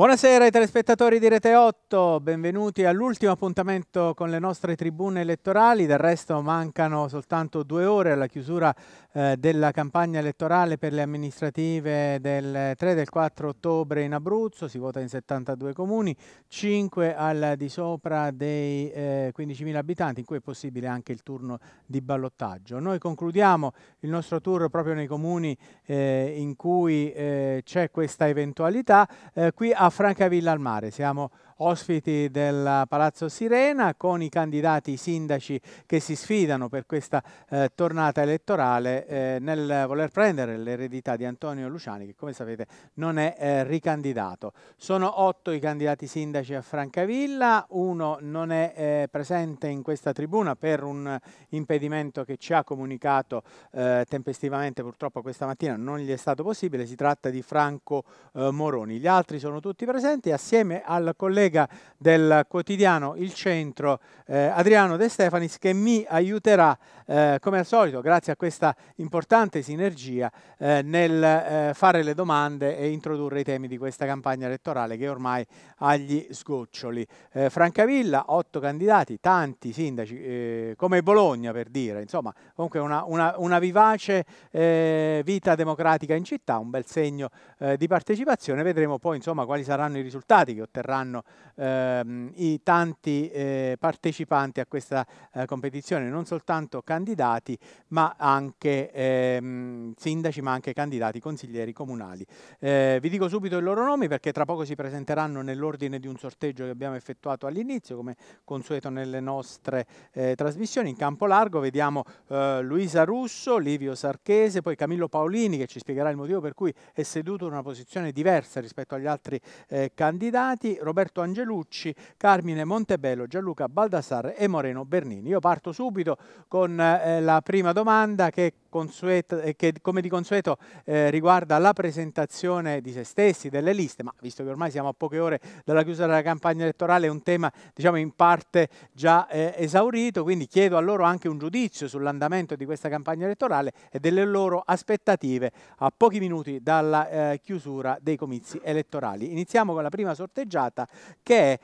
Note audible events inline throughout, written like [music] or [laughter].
Buonasera ai telespettatori di Rete 8, benvenuti all'ultimo appuntamento con le nostre tribune elettorali, del resto mancano soltanto due ore alla chiusura eh, della campagna elettorale per le amministrative del 3 e del 4 ottobre in Abruzzo, si vota in 72 comuni, 5 al di sopra dei eh, 15.000 abitanti, in cui è possibile anche il turno di ballottaggio. Noi concludiamo il nostro tour proprio nei comuni eh, in cui eh, c'è questa eventualità, eh, qui a Francavilla al Mare. Siamo ospiti del Palazzo Sirena con i candidati sindaci che si sfidano per questa eh, tornata elettorale eh, nel voler prendere l'eredità di Antonio Luciani che come sapete non è eh, ricandidato. Sono otto i candidati sindaci a Francavilla, uno non è eh, presente in questa tribuna per un impedimento che ci ha comunicato eh, tempestivamente purtroppo questa mattina non gli è stato possibile, si tratta di Franco eh, Moroni. Gli altri sono tutti presenti assieme al collega collega del quotidiano Il Centro, eh, Adriano De Stefanis, che mi aiuterà eh, come al solito, grazie a questa importante sinergia, eh, nel eh, fare le domande e introdurre i temi di questa campagna elettorale che ormai ha gli sgoccioli. Eh, Francavilla, otto candidati, tanti sindaci, eh, come Bologna per dire, insomma, comunque una, una, una vivace vita democratica in città, un bel segno di partecipazione. Vedremo poi insomma, quali saranno i risultati che otterranno ehm, i tanti eh, partecipanti a questa eh, competizione, non soltanto candidati ma anche ehm, sindaci, ma anche candidati consiglieri comunali. Eh, vi dico subito i loro nomi perché tra poco si presenteranno nell'ordine di un sorteggio che abbiamo effettuato all'inizio, come consueto nelle nostre eh, trasmissioni. In campo largo vediamo eh, Luisa Russo, Livio Sarchese, poi Camillo Paolini che ci spiegherà il motivo per cui è seduto in una posizione diversa rispetto agli altri eh, candidati, Roberto Roberto Angelucci, Carmine Montebello, Gianluca Baldassarre e Moreno Bernini. Io parto subito con eh, la prima domanda che consueto, eh, che come di consueto eh, riguarda la presentazione di se stessi, delle liste, ma visto che ormai siamo a poche ore dalla chiusura della campagna elettorale è un tema diciamo, in parte già eh, esaurito, quindi chiedo a loro anche un giudizio sull'andamento di questa campagna elettorale e delle loro aspettative a pochi minuti dalla eh, chiusura dei comizi elettorali. Iniziamo con la prima sorteggiata che è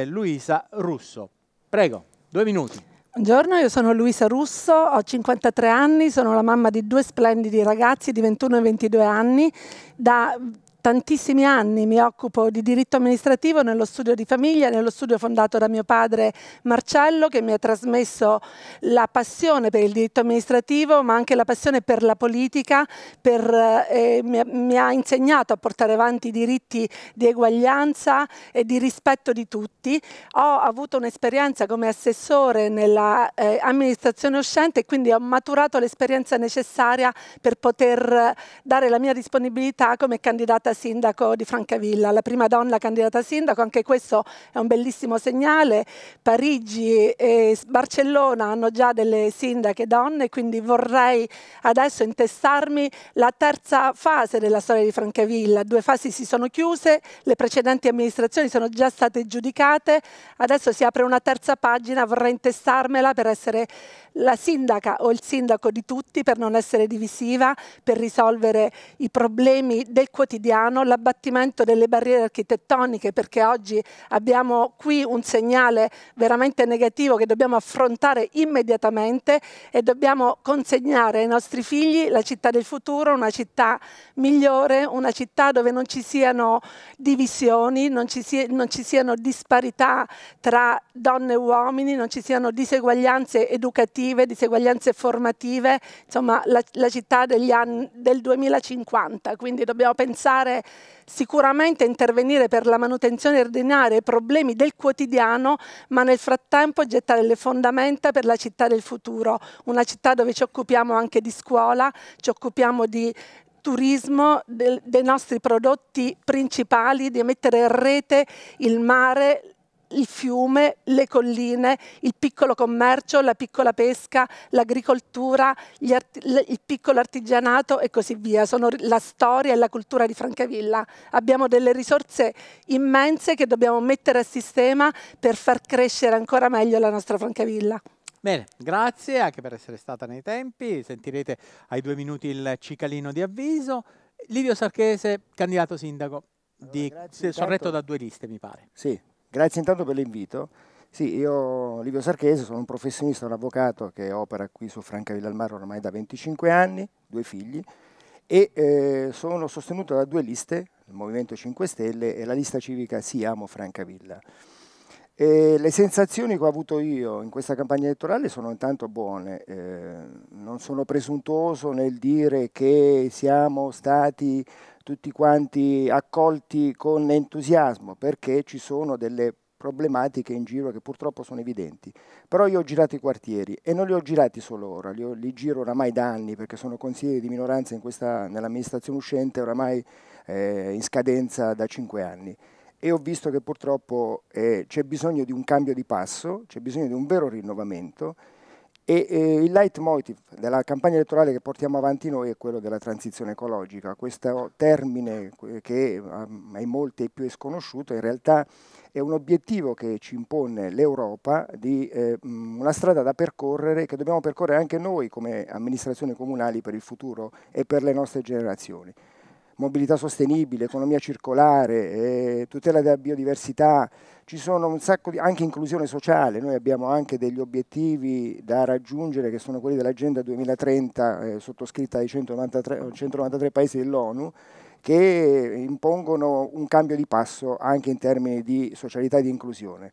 eh, Luisa Russo. Prego, due minuti. Buongiorno, io sono Luisa Russo, ho 53 anni, sono la mamma di due splendidi ragazzi di 21 e 22 anni, da tantissimi anni mi occupo di diritto amministrativo nello studio di famiglia, nello studio fondato da mio padre Marcello che mi ha trasmesso la passione per il diritto amministrativo ma anche la passione per la politica, per, eh, mi, ha, mi, ha, insegnato a portare avanti i diritti di eguaglianza e di rispetto di tutti. Ho avuto un'esperienza come assessore nell'amministrazione eh, uscente e quindi ho maturato l'esperienza necessaria per poter dare la mia disponibilità come candidata sindaco di Francavilla, la prima donna candidata sindaco, anche questo è un bellissimo segnale. Parigi e Barcellona hanno già delle sindache donne, quindi vorrei adesso intestarmi la terza fase della storia di Francavilla. Due fasi si sono chiuse, le precedenti amministrazioni sono già state giudicate, adesso si apre una terza pagina, vorrei intestarmela per essere la sindaca o il sindaco di tutti per non essere divisiva, per risolvere i problemi del quotidiano, l'abbattimento delle barriere architettoniche perché oggi abbiamo qui un segnale veramente negativo che dobbiamo affrontare immediatamente e dobbiamo consegnare ai nostri figli la città del futuro, una città migliore, una città dove non ci siano divisioni, non ci, si, non ci siano disparità tra donne e uomini, non ci siano diseguaglianze educative educative, diseguaglianze formative, insomma la, la città anni, del 2050, quindi dobbiamo pensare sicuramente a intervenire per la manutenzione ordinaria e i problemi del quotidiano, ma nel frattempo gettare le fondamenta per la città del futuro, una città dove ci occupiamo anche di scuola, ci occupiamo di turismo del, dei nostri prodotti principali, di mettere in rete il mare, il fiume, le colline, il piccolo commercio, la piccola pesca, l'agricoltura, art- il piccolo artigianato e così via. Sono la storia e la cultura di Francavilla. Abbiamo delle risorse immense che dobbiamo mettere a sistema per far crescere ancora meglio la nostra Francavilla. Bene, grazie anche per essere stata nei tempi. Sentirete ai due minuti il cicalino di avviso. Livio Sarchese, candidato sindaco, allora, di, grazie, sorretto da due liste, mi pare. Sì, Grazie intanto per l'invito. Sì, io Livio Sarchese sono un professionista, un avvocato che opera qui su Francavilla al Mare ormai da 25 anni, due figli, e eh, sono sostenuto da due liste, il Movimento 5 Stelle e la lista civica Sì, amo Francavilla. E le sensazioni che ho avuto io in questa campagna elettorale sono intanto buone. Eh, non sono presuntuoso nel dire che siamo stati tutti quanti accolti con entusiasmo perché ci sono delle problematiche in giro che purtroppo sono evidenti. Però io ho girato i quartieri e non li ho girati solo ora, li, ho, li giro oramai da anni perché sono consigliere di minoranza questa, nell'amministrazione uscente oramai eh, in scadenza da cinque anni. E ho visto che purtroppo eh, c'è bisogno di un cambio di passo, c'è bisogno di un vero rinnovamento e eh, il leitmotiv della campagna elettorale che portiamo avanti noi è quello della transizione ecologica. Questo termine che ai ehm, molti è più sconosciuto in realtà è un obiettivo che ci impone l'Europa di eh, una strada da percorrere che dobbiamo percorrere anche noi come amministrazioni comunali per il futuro e per le nostre generazioni. Mobilità sostenibile, economia circolare, eh, tutela della biodiversità, ci sono un sacco di, anche inclusione sociale, noi abbiamo anche degli obiettivi da raggiungere che sono quelli dell'Agenda 2030 eh, sottoscritta dai 193, 193 paesi dell'ONU che impongono un cambio di passo anche in termini di socialità e di inclusione.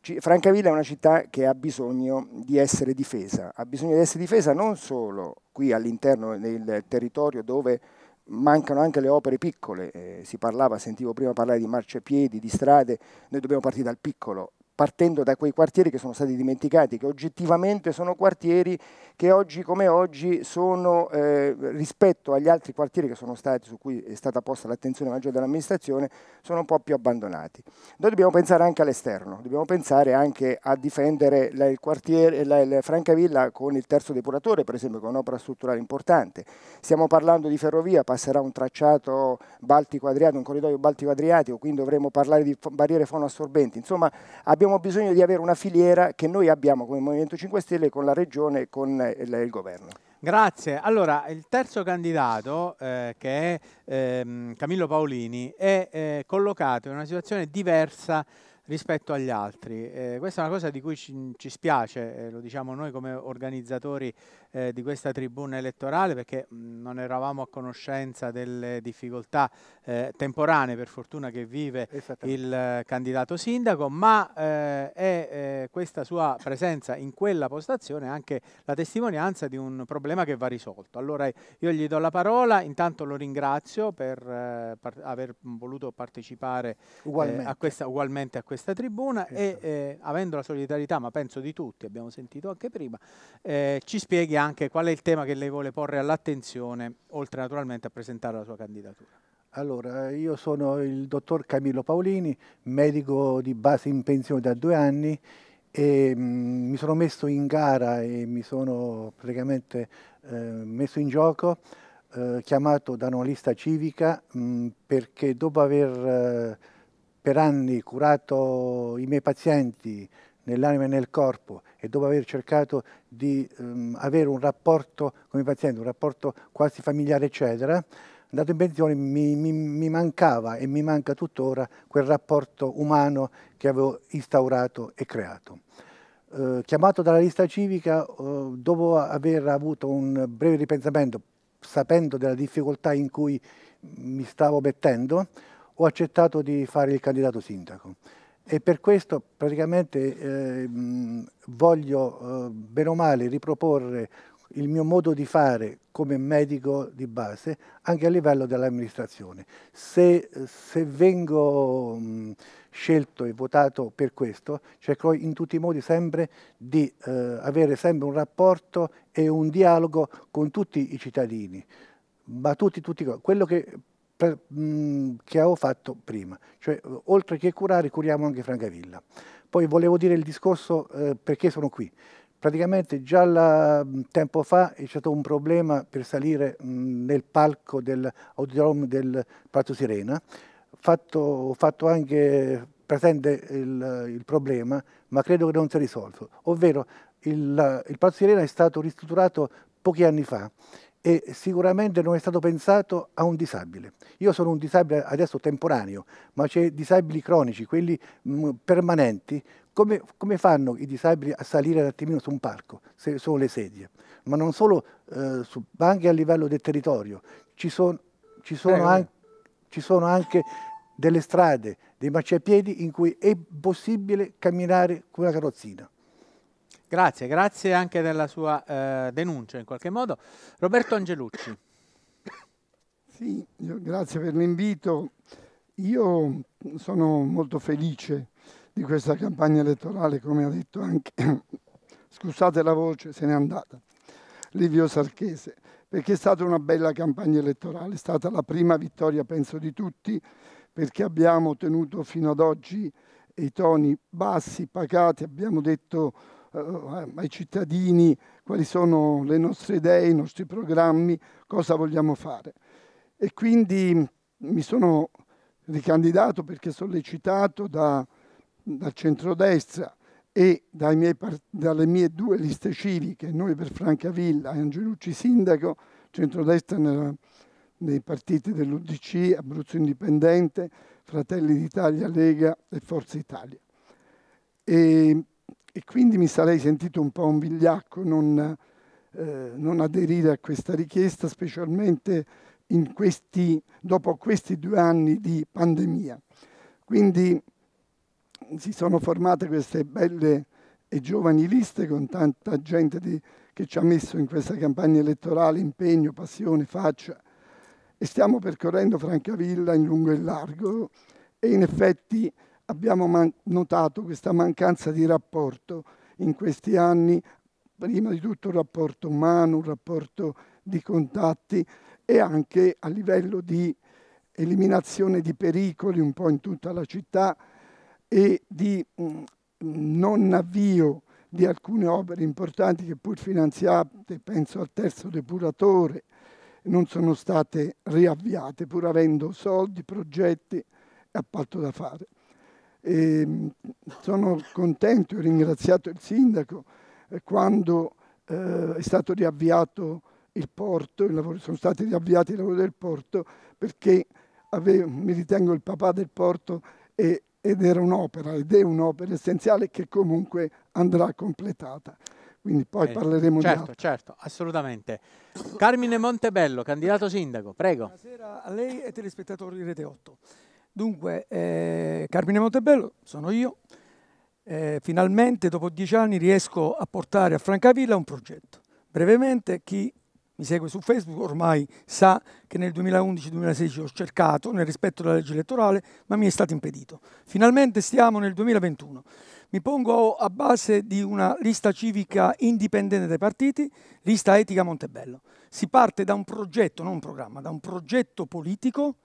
Francavilla è una città che ha bisogno di essere difesa, ha bisogno di essere difesa non solo qui all'interno del territorio dove mancano anche le opere piccole, eh, si parlava, sentivo prima parlare di marciapiedi, di strade, noi dobbiamo partire dal piccolo, partendo da quei quartieri che sono stati dimenticati, che oggettivamente sono quartieri che oggi come oggi sono, eh, rispetto agli altri quartieri che sono stati, su cui è stata posta l'attenzione maggiore dell'amministrazione, sono un po' più abbandonati. Noi dobbiamo pensare anche all'esterno, dobbiamo pensare anche a difendere la, il quartiere, la, la Francavilla con il terzo depuratore, per esempio, che è un'opera strutturale importante. Stiamo parlando di ferrovia, passerà un tracciato baltico-adriatico, un corridoio baltico-adriatico, quindi dovremo parlare di barriere fonoassorbenti. Insomma, abbiamo abbiamo bisogno di avere una filiera che noi abbiamo come Movimento 5 Stelle con la Regione e con il, il Governo. Grazie. Allora, il terzo candidato, eh, che è ehm, Camillo Paolini, è eh, collocato in una situazione diversa rispetto agli altri. Eh, questa è una cosa di cui ci, ci spiace, eh, lo diciamo noi come organizzatori eh, di questa tribuna elettorale perché mh, non eravamo a conoscenza delle difficoltà eh, temporanee per fortuna che vive il eh, candidato sindaco, ma eh, è eh, questa sua presenza in quella postazione anche la testimonianza di un problema che va risolto. Allora io gli do la parola, intanto lo ringrazio per, per aver voluto partecipare ugualmente. a, questa, ugualmente a questa tribuna esatto. e avendo la solidarietà, ma penso di tutti, abbiamo sentito anche prima, ci spieghi anche qual è il tema che lei vuole porre all'attenzione, oltre naturalmente a presentare la sua candidatura. Allora, io sono il dottor Camillo Paolini, medico di base in pensione da due anni e mh, mm, mi sono messo in gara e mi sono praticamente eh, messo in gioco, eh, chiamato da una lista civica mh, mm, perché dopo aver eh, per anni curato i miei pazienti nell'anima e nel corpo e dopo aver cercato di ehm, avere un rapporto con i pazienti, un rapporto quasi familiare, eccetera, andato in pensione mi, mi, mi, mancava e mi manca tuttora quel rapporto umano che avevo instaurato e creato. Eh, chiamato dalla lista civica, eh, dopo aver avuto un breve ripensamento, sapendo della difficoltà in cui mi stavo mettendo, ho accettato di fare il candidato sindaco e per questo praticamente eh, voglio eh, bene o male riproporre il mio modo di fare come medico di base anche a livello dell'amministrazione. Se, se, vengo mh, scelto e votato per questo, cercherò in tutti i modi sempre di eh, avere sempre un rapporto e un dialogo con tutti i cittadini, ma tutti, tutti quello che Mm, che avevo fatto prima, cioè oltre che curare curiamo anche Francavilla. Poi volevo dire il discorso eh, perché sono qui. Praticamente già la, mm, tempo fa c'è stato un problema per salire mh, mm, nel palco dell'auditorium del Prato Sirena, fatto, fatto anche presente il, il, problema, ma credo che non sia risolto. Ovvero il, il Palazzo Sirena è stato ristrutturato pochi anni fa e sicuramente non è stato pensato a un disabile. Io sono un disabile adesso temporaneo, ma c'è disabili cronici, quelli mh, mm, permanenti. Come, come, fanno i disabili a salire un attimino su un palco, se sono le sedie? Ma non solo, eh, su, ma anche a livello del territorio. Ci, son, ci, sono an, ci sono anche delle strade, dei marciapiedi in cui è possibile camminare con una carrozzina. Grazie, grazie anche della sua eh, denuncia in qualche modo. Roberto Angelucci. Sì, grazie per l'invito. Io sono molto felice di questa campagna elettorale, come ha detto anche, [coughs] scusate la voce, se n'è andata, Livio Sarchese, perché è stata una bella campagna elettorale, è stata la prima vittoria, penso, di tutti, perché abbiamo tenuto fino ad oggi i toni bassi, pacati, abbiamo detto eh, eh, ai cittadini quali sono le nostre idee, i nostri programmi, cosa vogliamo fare. E quindi mi sono ricandidato perché sollecitato da, dal centrodestra e miei, dalle mie due liste civiche, noi per Francavilla e Angelucci Sindaco, centrodestra nella, nei partiti dell'UDC, Abruzzo Indipendente, Fratelli d'Italia, Lega e Forza Italia. E e quindi mi sarei sentito un po' un vigliacco non, eh, non aderire a questa richiesta, specialmente questi, dopo questi due anni di pandemia. Quindi mm, si sono formate queste belle e giovani liste con tanta gente di, che ci ha messo in questa campagna elettorale impegno, passione, faccia e stiamo percorrendo Francavilla in lungo e largo e in effetti abbiamo man- notato questa mancanza di rapporto in questi anni, prima di tutto un rapporto umano, un rapporto di contatti e anche a livello di eliminazione di pericoli un po' in tutta la città e di mh, mm, non avvio di alcune opere importanti che pur finanziate, penso al terzo depuratore, non sono state riavviate pur avendo soldi, progetti e appalto da fare. E ehm, sono contento e ringraziato il sindaco eh, quando eh, è stato riavviato il porto, il lavoro, sono stati riavviati i lavori del porto perché avevo, mi ritengo il papà del porto e, ed era un'opera ed è un'opera essenziale che comunque andrà completata. Quindi poi eh, parleremo certo, di altro. Certo, assolutamente. Carmine Montebello, candidato sindaco, prego. Buonasera a lei e ai telespettatori di Rete 8. Dunque, eh, Carmine Montebello, sono io. Eh, finalmente, dopo dieci anni, riesco a portare a Francavilla un progetto. Brevemente, chi mi segue su Facebook ormai sa che nel 2011-2016 ho cercato, nel rispetto della legge elettorale, ma mi è stato impedito. Finalmente stiamo nel 2021. Mi pongo a base di una lista civica indipendente dai partiti, lista etica Montebello. Si parte da un progetto, non un programma, da un progetto politico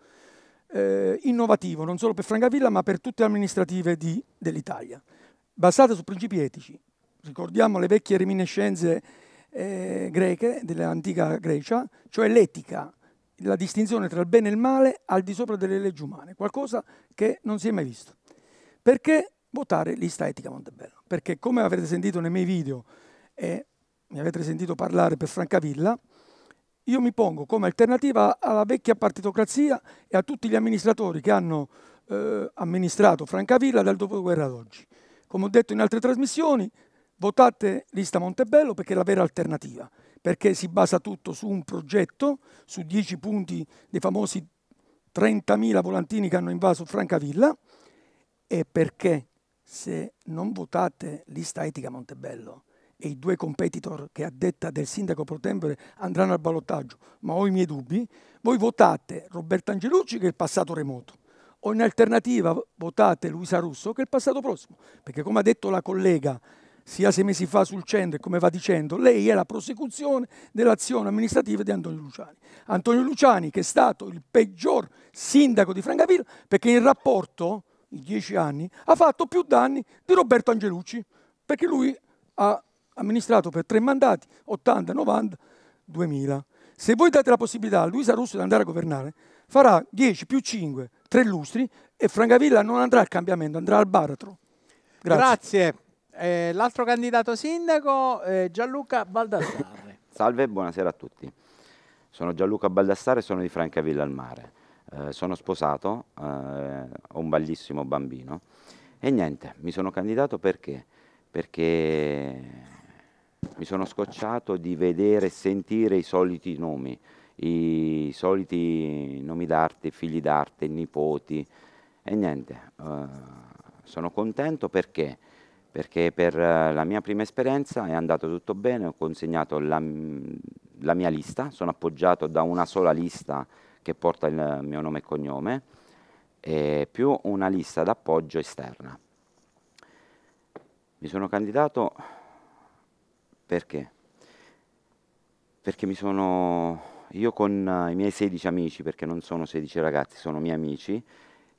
eh, innovativo non solo per Francavilla ma per tutte le amministrative dell'Italia, basata su principi etici. Ricordiamo le vecchie reminiscenze eh, greche dell'antica Grecia, cioè l'etica, la distinzione tra il bene e il male al di sopra delle leggi umane, qualcosa che non si è mai visto. Perché votare lista etica Montebello? Perché come avrete sentito nei miei video e eh, mi avete sentito parlare per Francavilla, io mi pongo come alternativa alla vecchia partitocrazia e a tutti gli amministratori che hanno eh, amministrato Francavilla dal dopoguerra ad oggi. Come ho detto in altre trasmissioni, votate lista Montebello perché è la vera alternativa, perché si basa tutto su un progetto, su dieci punti dei famosi 30.000 volantini che hanno invaso Francavilla e perché se non votate lista etica Montebello e i due competitor che a detta del sindaco pro tempore andranno al ballottaggio, ma ho i miei dubbi, voi votate Roberto Angelucci che è il passato remoto o in alternativa votate Luisa Russo che è il passato prossimo, perché come ha detto la collega sia sei mesi fa sul centro e come va dicendo, lei è la prosecuzione dell'azione amministrativa di Antonio Luciani. Antonio Luciani che è stato il peggior sindaco di Francavilla perché in rapporto, in dieci anni, ha fatto più danni di Roberto Angelucci, perché lui ha amministrato per tre mandati, 80, 90, 2000. Se voi date la possibilità a Luisa Russo di andare a governare, farà 10 più 5, 3 lustri e Francavilla non andrà al cambiamento, andrà al baratro. Grazie. Grazie. Eh, l'altro candidato sindaco eh, Gianluca Baldassarre. [laughs] Salve, buonasera a tutti. Sono Gianluca Baldassare sono di Francavilla al mare. Eh, sono sposato, eh, ho un bellissimo bambino. E niente, mi sono candidato perché? Perché mi sono scocciato di vedere e sentire i soliti nomi, i soliti nomi d'arte, figli d'arte, nipoti e niente, eh, sono contento perché? perché per eh, la mia prima esperienza è andato tutto bene, ho consegnato la, la mia lista, sono appoggiato da una sola lista che porta il mio nome e cognome, e più una lista d'appoggio esterna. Mi sono candidato perché? Perché mi sono... Io con eh, i miei 16 amici, perché non sono 16 ragazzi, sono miei amici,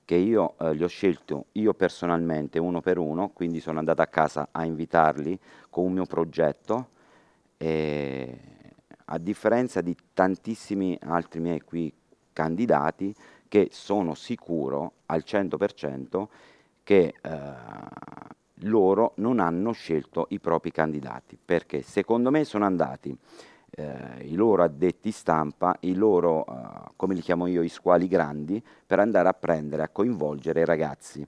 che io eh, li ho scelti io personalmente uno per uno, quindi sono andato a casa a invitarli con un mio progetto, e, a differenza di tantissimi altri miei qui candidati che sono sicuro al 100% che eh, loro non hanno scelto i propri candidati, perché secondo me sono andati eh, i loro addetti stampa, i loro, eh, come li chiamo io, i squali grandi, per andare a prendere, a coinvolgere i ragazzi,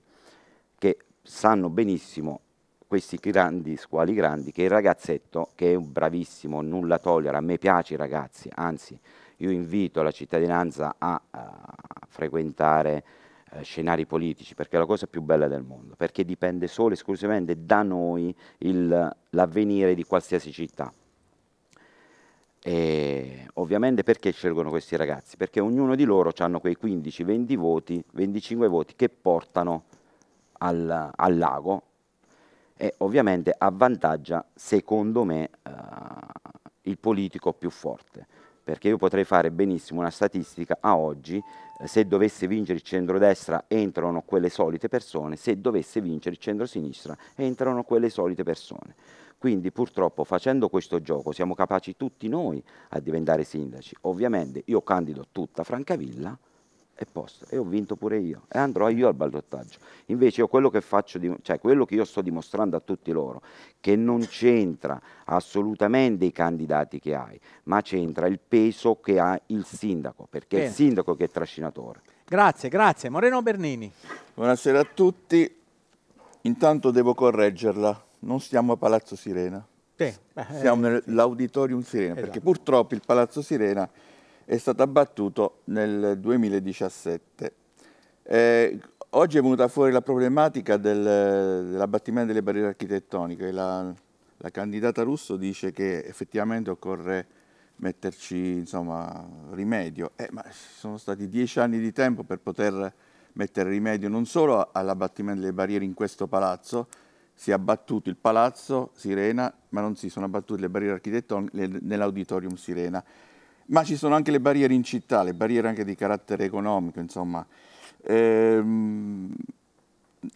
che sanno benissimo questi grandi squali grandi, che il ragazzetto, che è un bravissimo, nulla togliere, a me piace i ragazzi, anzi io invito la cittadinanza a, eh, a frequentare eh, scenari politici, perché è la cosa più bella del mondo, perché dipende solo e esclusivamente da noi l'avvenire di qualsiasi città. E ovviamente perché scelgono questi ragazzi? Perché ognuno di loro hanno quei 15-20 voti, 25 voti che portano al, al, lago e ovviamente avvantaggia, secondo me, eh, il politico più forte perché io potrei fare benissimo una statistica a oggi, eh, se dovesse vincere il centrodestra entrano quelle solite persone, se dovesse vincere il centrosinistra entrano quelle solite persone. Quindi purtroppo facendo questo gioco siamo capaci tutti noi a diventare sindaci. Ovviamente io candido tutta Francavilla, e posto e ho vinto pure io e andrò io al ballottaggio. Invece io quello che faccio, di, cioè quello che io sto dimostrando a tutti loro, che non c'entra assolutamente i candidati che hai, ma c'entra il peso che ha il sindaco, perché Bene. è il sindaco che è trascinatore. Grazie, grazie. Moreno Bernini. Buonasera a tutti. Intanto devo correggerla, non stiamo a Palazzo Sirena. Sì. Siamo nell'Auditorium eh, Sirena, esatto. perché purtroppo il Palazzo Sirena è stato abbattuto nel 2017. Eh, oggi è venuta fuori la problematica del, dell'abbattimento delle barriere architettoniche. La, la, candidata Russo dice che effettivamente occorre metterci insomma, rimedio, eh, ma ci sono stati dieci anni di tempo per poter mettere rimedio non solo all'abbattimento delle barriere in questo palazzo, si è abbattuto il palazzo Sirena, ma non si sono abbattute le barriere architettoniche nell'auditorium Sirena ma ci sono anche le barriere in città, le barriere anche di carattere economico, insomma. Ehm,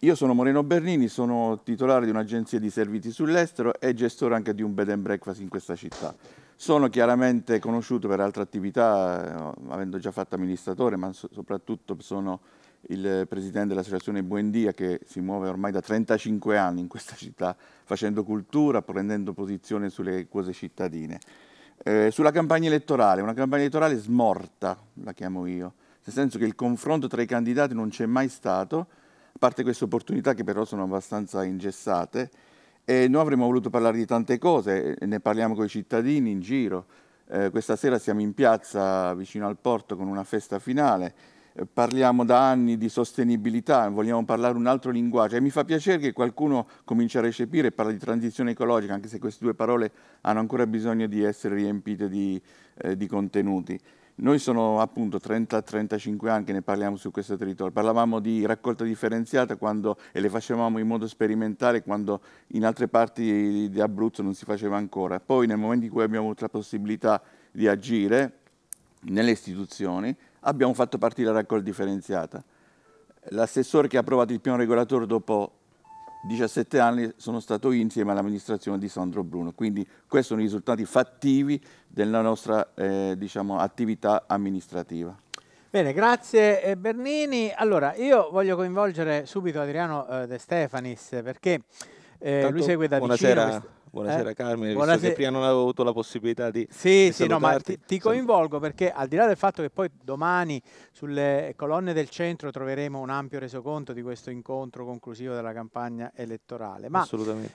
io sono Moreno Bernini, sono titolare di un'agenzia di servizi sull'estero e gestore anche di un bed and breakfast in questa città. Sono chiaramente conosciuto per altre attività, eh, avendo già fatto amministratore, ma so soprattutto sono il presidente dell'associazione Buendia che si muove ormai da 35 anni in questa città facendo cultura, prendendo posizione sulle cose cittadine. Eh, sulla campagna elettorale, una campagna elettorale smorta, la chiamo io, nel senso che il confronto tra i candidati non c'è mai stato, a parte queste opportunità che però sono abbastanza ingessate, e noi avremmo voluto parlare di tante cose, eh, ne parliamo con i cittadini in giro, eh, questa sera siamo in piazza vicino al porto con una festa finale, eh, parliamo da anni di sostenibilità, vogliamo parlare un altro linguaggio e mi fa piacere che qualcuno cominci a recepire, e parla di transizione ecologica, anche se queste due parole hanno ancora bisogno di essere riempite di, eh, di contenuti. Noi sono appunto 30-35 anni che ne parliamo su questo territorio. Parlavamo di raccolta differenziata quando, e le facevamo in modo sperimentale quando in altre parti di Abruzzo non si faceva ancora. Poi nel momento in cui abbiamo avuto la possibilità di agire nelle istituzioni, abbiamo fatto partire la raccolta differenziata. L'assessore che ha approvato il piano regolatore dopo 17 anni sono stato io insieme all'amministrazione di Sandro Bruno, quindi questi sono i risultati fattivi della nostra eh, diciamo, attività amministrativa. Bene, grazie eh, Bernini. Allora, io voglio coinvolgere subito Adriano eh, De Stefanis perché eh, lui segue da vicino. Buonasera. Buonasera eh? Carmine, visto Buonasera. che prima non avevo avuto la possibilità di Sì, di sì, no, ma ti, ti coinvolgo perché al di là del fatto che poi domani sulle colonne del centro troveremo un ampio resoconto di questo incontro conclusivo della campagna elettorale, ma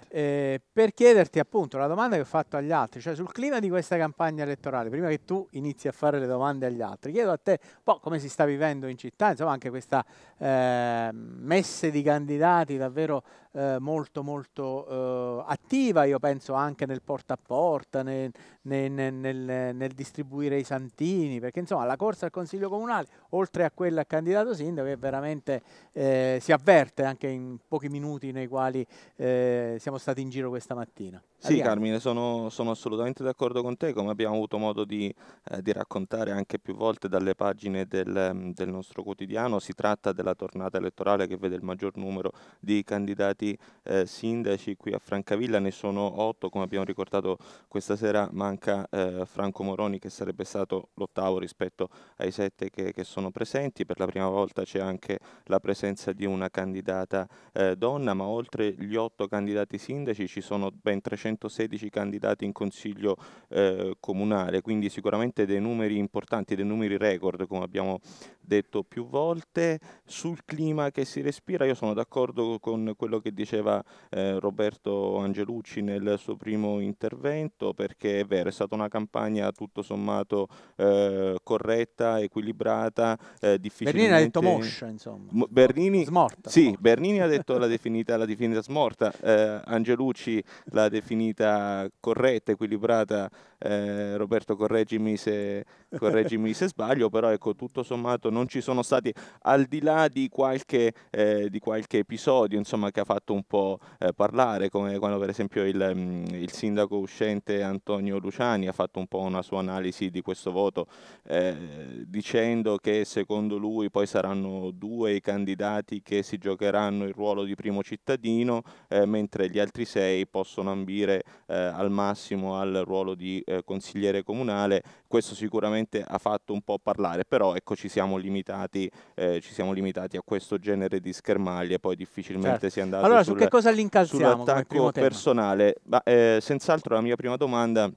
eh, per chiederti appunto la domanda che ho fatto agli altri, cioè sul clima di questa campagna elettorale, prima che tu inizi a fare le domande agli altri, chiedo a te un po' come si sta vivendo in città, insomma anche questa eh, messe di candidati davvero eh, molto molto eh, attiva, io penso anche nel porta a porta, nel, nel, nel, nel, distribuire i santini, perché insomma la corsa al Consiglio Comunale, oltre a quella al candidato sindaco, è veramente eh, si avverte anche in pochi minuti nei quali eh, siamo stati in giro questa mattina. Sì Adriano. Carmine, sono, sono assolutamente d'accordo con te, come abbiamo avuto modo di, eh, di, raccontare anche più volte dalle pagine del, del nostro quotidiano, si tratta della tornata elettorale che vede il maggior numero di candidati eh, sindaci qui a Francavilla, ne sono otto come abbiamo ricordato questa sera, ma manca eh, Franco Moroni che sarebbe stato l'ottavo rispetto ai sette che, che, sono presenti, per la prima volta c'è anche la presenza di una candidata eh, donna, ma oltre gli otto candidati sindaci ci sono ben 316 candidati in consiglio eh, comunale, quindi sicuramente dei numeri importanti, dei numeri record come abbiamo detto più volte. Sul clima che si respira io sono d'accordo con quello che diceva eh, Roberto Angelucci nel suo primo intervento perché è vero vero, è stata una campagna tutto sommato eh, corretta, equilibrata, eh, difficilmente... Bernini ha detto moscia, insomma. Mo- Bernini... Smorta. Sì, smorta. Bernini ha detto la [laughs] definita, la definita smorta, eh, Angelucci l'ha definita corretta, equilibrata, eh, Roberto correggimi se, correggimi se sbaglio, però ecco, tutto sommato non ci sono stati, al di là di qualche, eh, di qualche episodio insomma, che ha fatto un po' eh, parlare, come quando per esempio il, mm, il sindaco uscente Antonio Luciano Luciani ha fatto un po' una sua analisi di questo voto eh, dicendo che secondo lui poi saranno due i candidati che si giocheranno il ruolo di primo cittadino eh, mentre gli altri sei possono ambire eh, al massimo al ruolo di eh, consigliere comunale questo sicuramente ha fatto un po' parlare però ecco ci siamo limitati, eh, ci siamo limitati a questo genere di schermaglie poi difficilmente certo. si è andato allora sul, su che cosa li incalziamo sull'attacco personale ma eh, senz'altro la mia prima domanda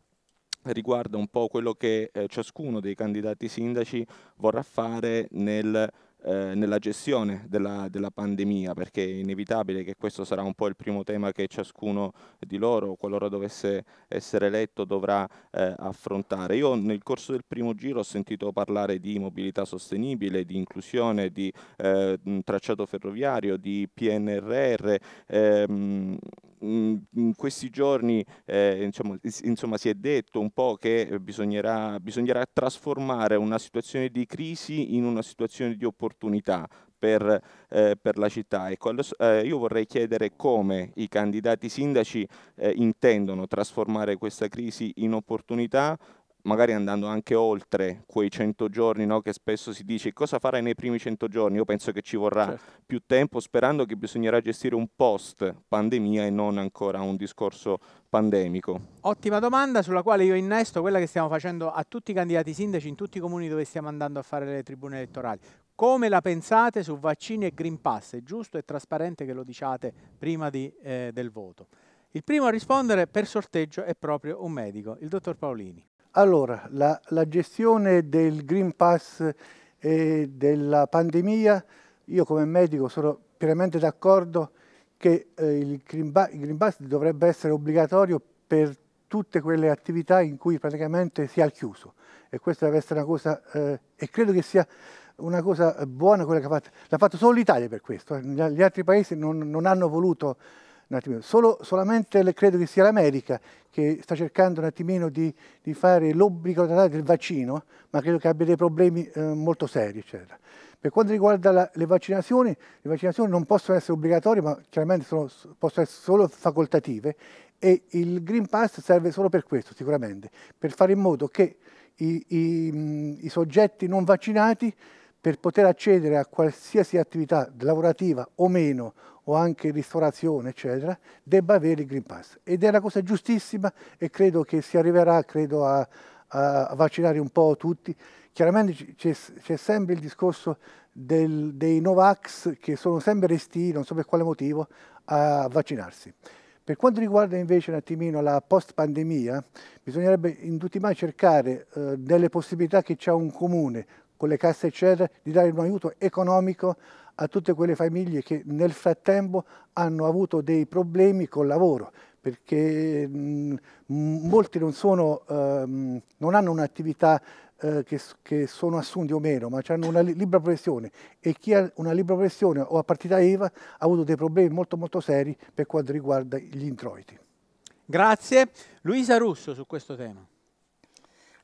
riguarda un po' quello che eh, ciascuno dei candidati sindaci vorrà fare nel eh, nella gestione della, della, pandemia, perché è inevitabile che questo sarà un po' il primo tema che ciascuno di loro, qualora dovesse essere eletto, dovrà eh, affrontare. Io nel corso del primo giro ho sentito parlare di mobilità sostenibile, di inclusione, di eh, tracciato ferroviario, di PNRR. Ehm, in questi giorni eh, insomma, insomma, si è detto un po' che bisognerà, bisognerà trasformare una situazione di crisi in una situazione di opportunità per, eh, per, la città. Ecco, eh, io vorrei chiedere come i candidati sindaci eh, intendono trasformare questa crisi in opportunità magari andando anche oltre quei 100 giorni no, che spesso si dice cosa farai nei primi 100 giorni, io penso che ci vorrà certo. più tempo sperando che bisognerà gestire un post pandemia e non ancora un discorso pandemico. Ottima domanda sulla quale io innesto quella che stiamo facendo a tutti i candidati sindaci in tutti i comuni dove stiamo andando a fare le tribune elettorali. Come la pensate su vaccini e Green Pass? È giusto e trasparente che lo diciate prima di, eh, del voto. Il primo a rispondere per sorteggio è proprio un medico, il dottor Paolini. Allora, la, la gestione del Green Pass e della pandemia, io come medico sono pienamente d'accordo che eh, il, Green il Green Pass dovrebbe essere obbligatorio per tutte quelle attività in cui praticamente si è al chiuso e questa deve essere una cosa eh, e credo che sia una cosa buona quella che ha fatto l'ha fatto solo l'Italia per questo eh. gli altri paesi non, non hanno voluto un attimino. Solo, solamente le, credo che sia l'America che sta cercando un attimino di, di fare l'obbligo del vaccino, ma credo che abbia dei problemi eh, molto seri, eccetera. Per quanto riguarda la, le vaccinazioni, le vaccinazioni non possono essere obbligatorie, ma chiaramente sono, possono essere solo facoltative e il Green Pass serve solo per questo, sicuramente, per fare in modo che i, i, i soggetti non vaccinati per poter accedere a qualsiasi attività lavorativa o meno o anche ristorazione, eccetera, debba avere il Green Pass. Ed è una cosa giustissima e credo che si arriverà credo, a, a, vaccinare un po' tutti. Chiaramente c'è sempre il discorso del, dei Novax che sono sempre resti, non so per quale motivo, a vaccinarsi. Per quanto riguarda invece un attimino la post-pandemia, bisognerebbe in tutti i modi cercare eh, delle possibilità che c'è un comune con le casse eccetera di dare un aiuto economico a tutte quelle famiglie che nel frattempo hanno avuto dei problemi col lavoro perché molti non, sono, ehm, non hanno un'attività eh, che, che, sono assunti o meno, ma hanno una li libera professione e chi ha una libera professione o a partita IVA ha avuto dei problemi molto molto seri per quanto riguarda gli introiti. Grazie. Luisa Russo su questo tema.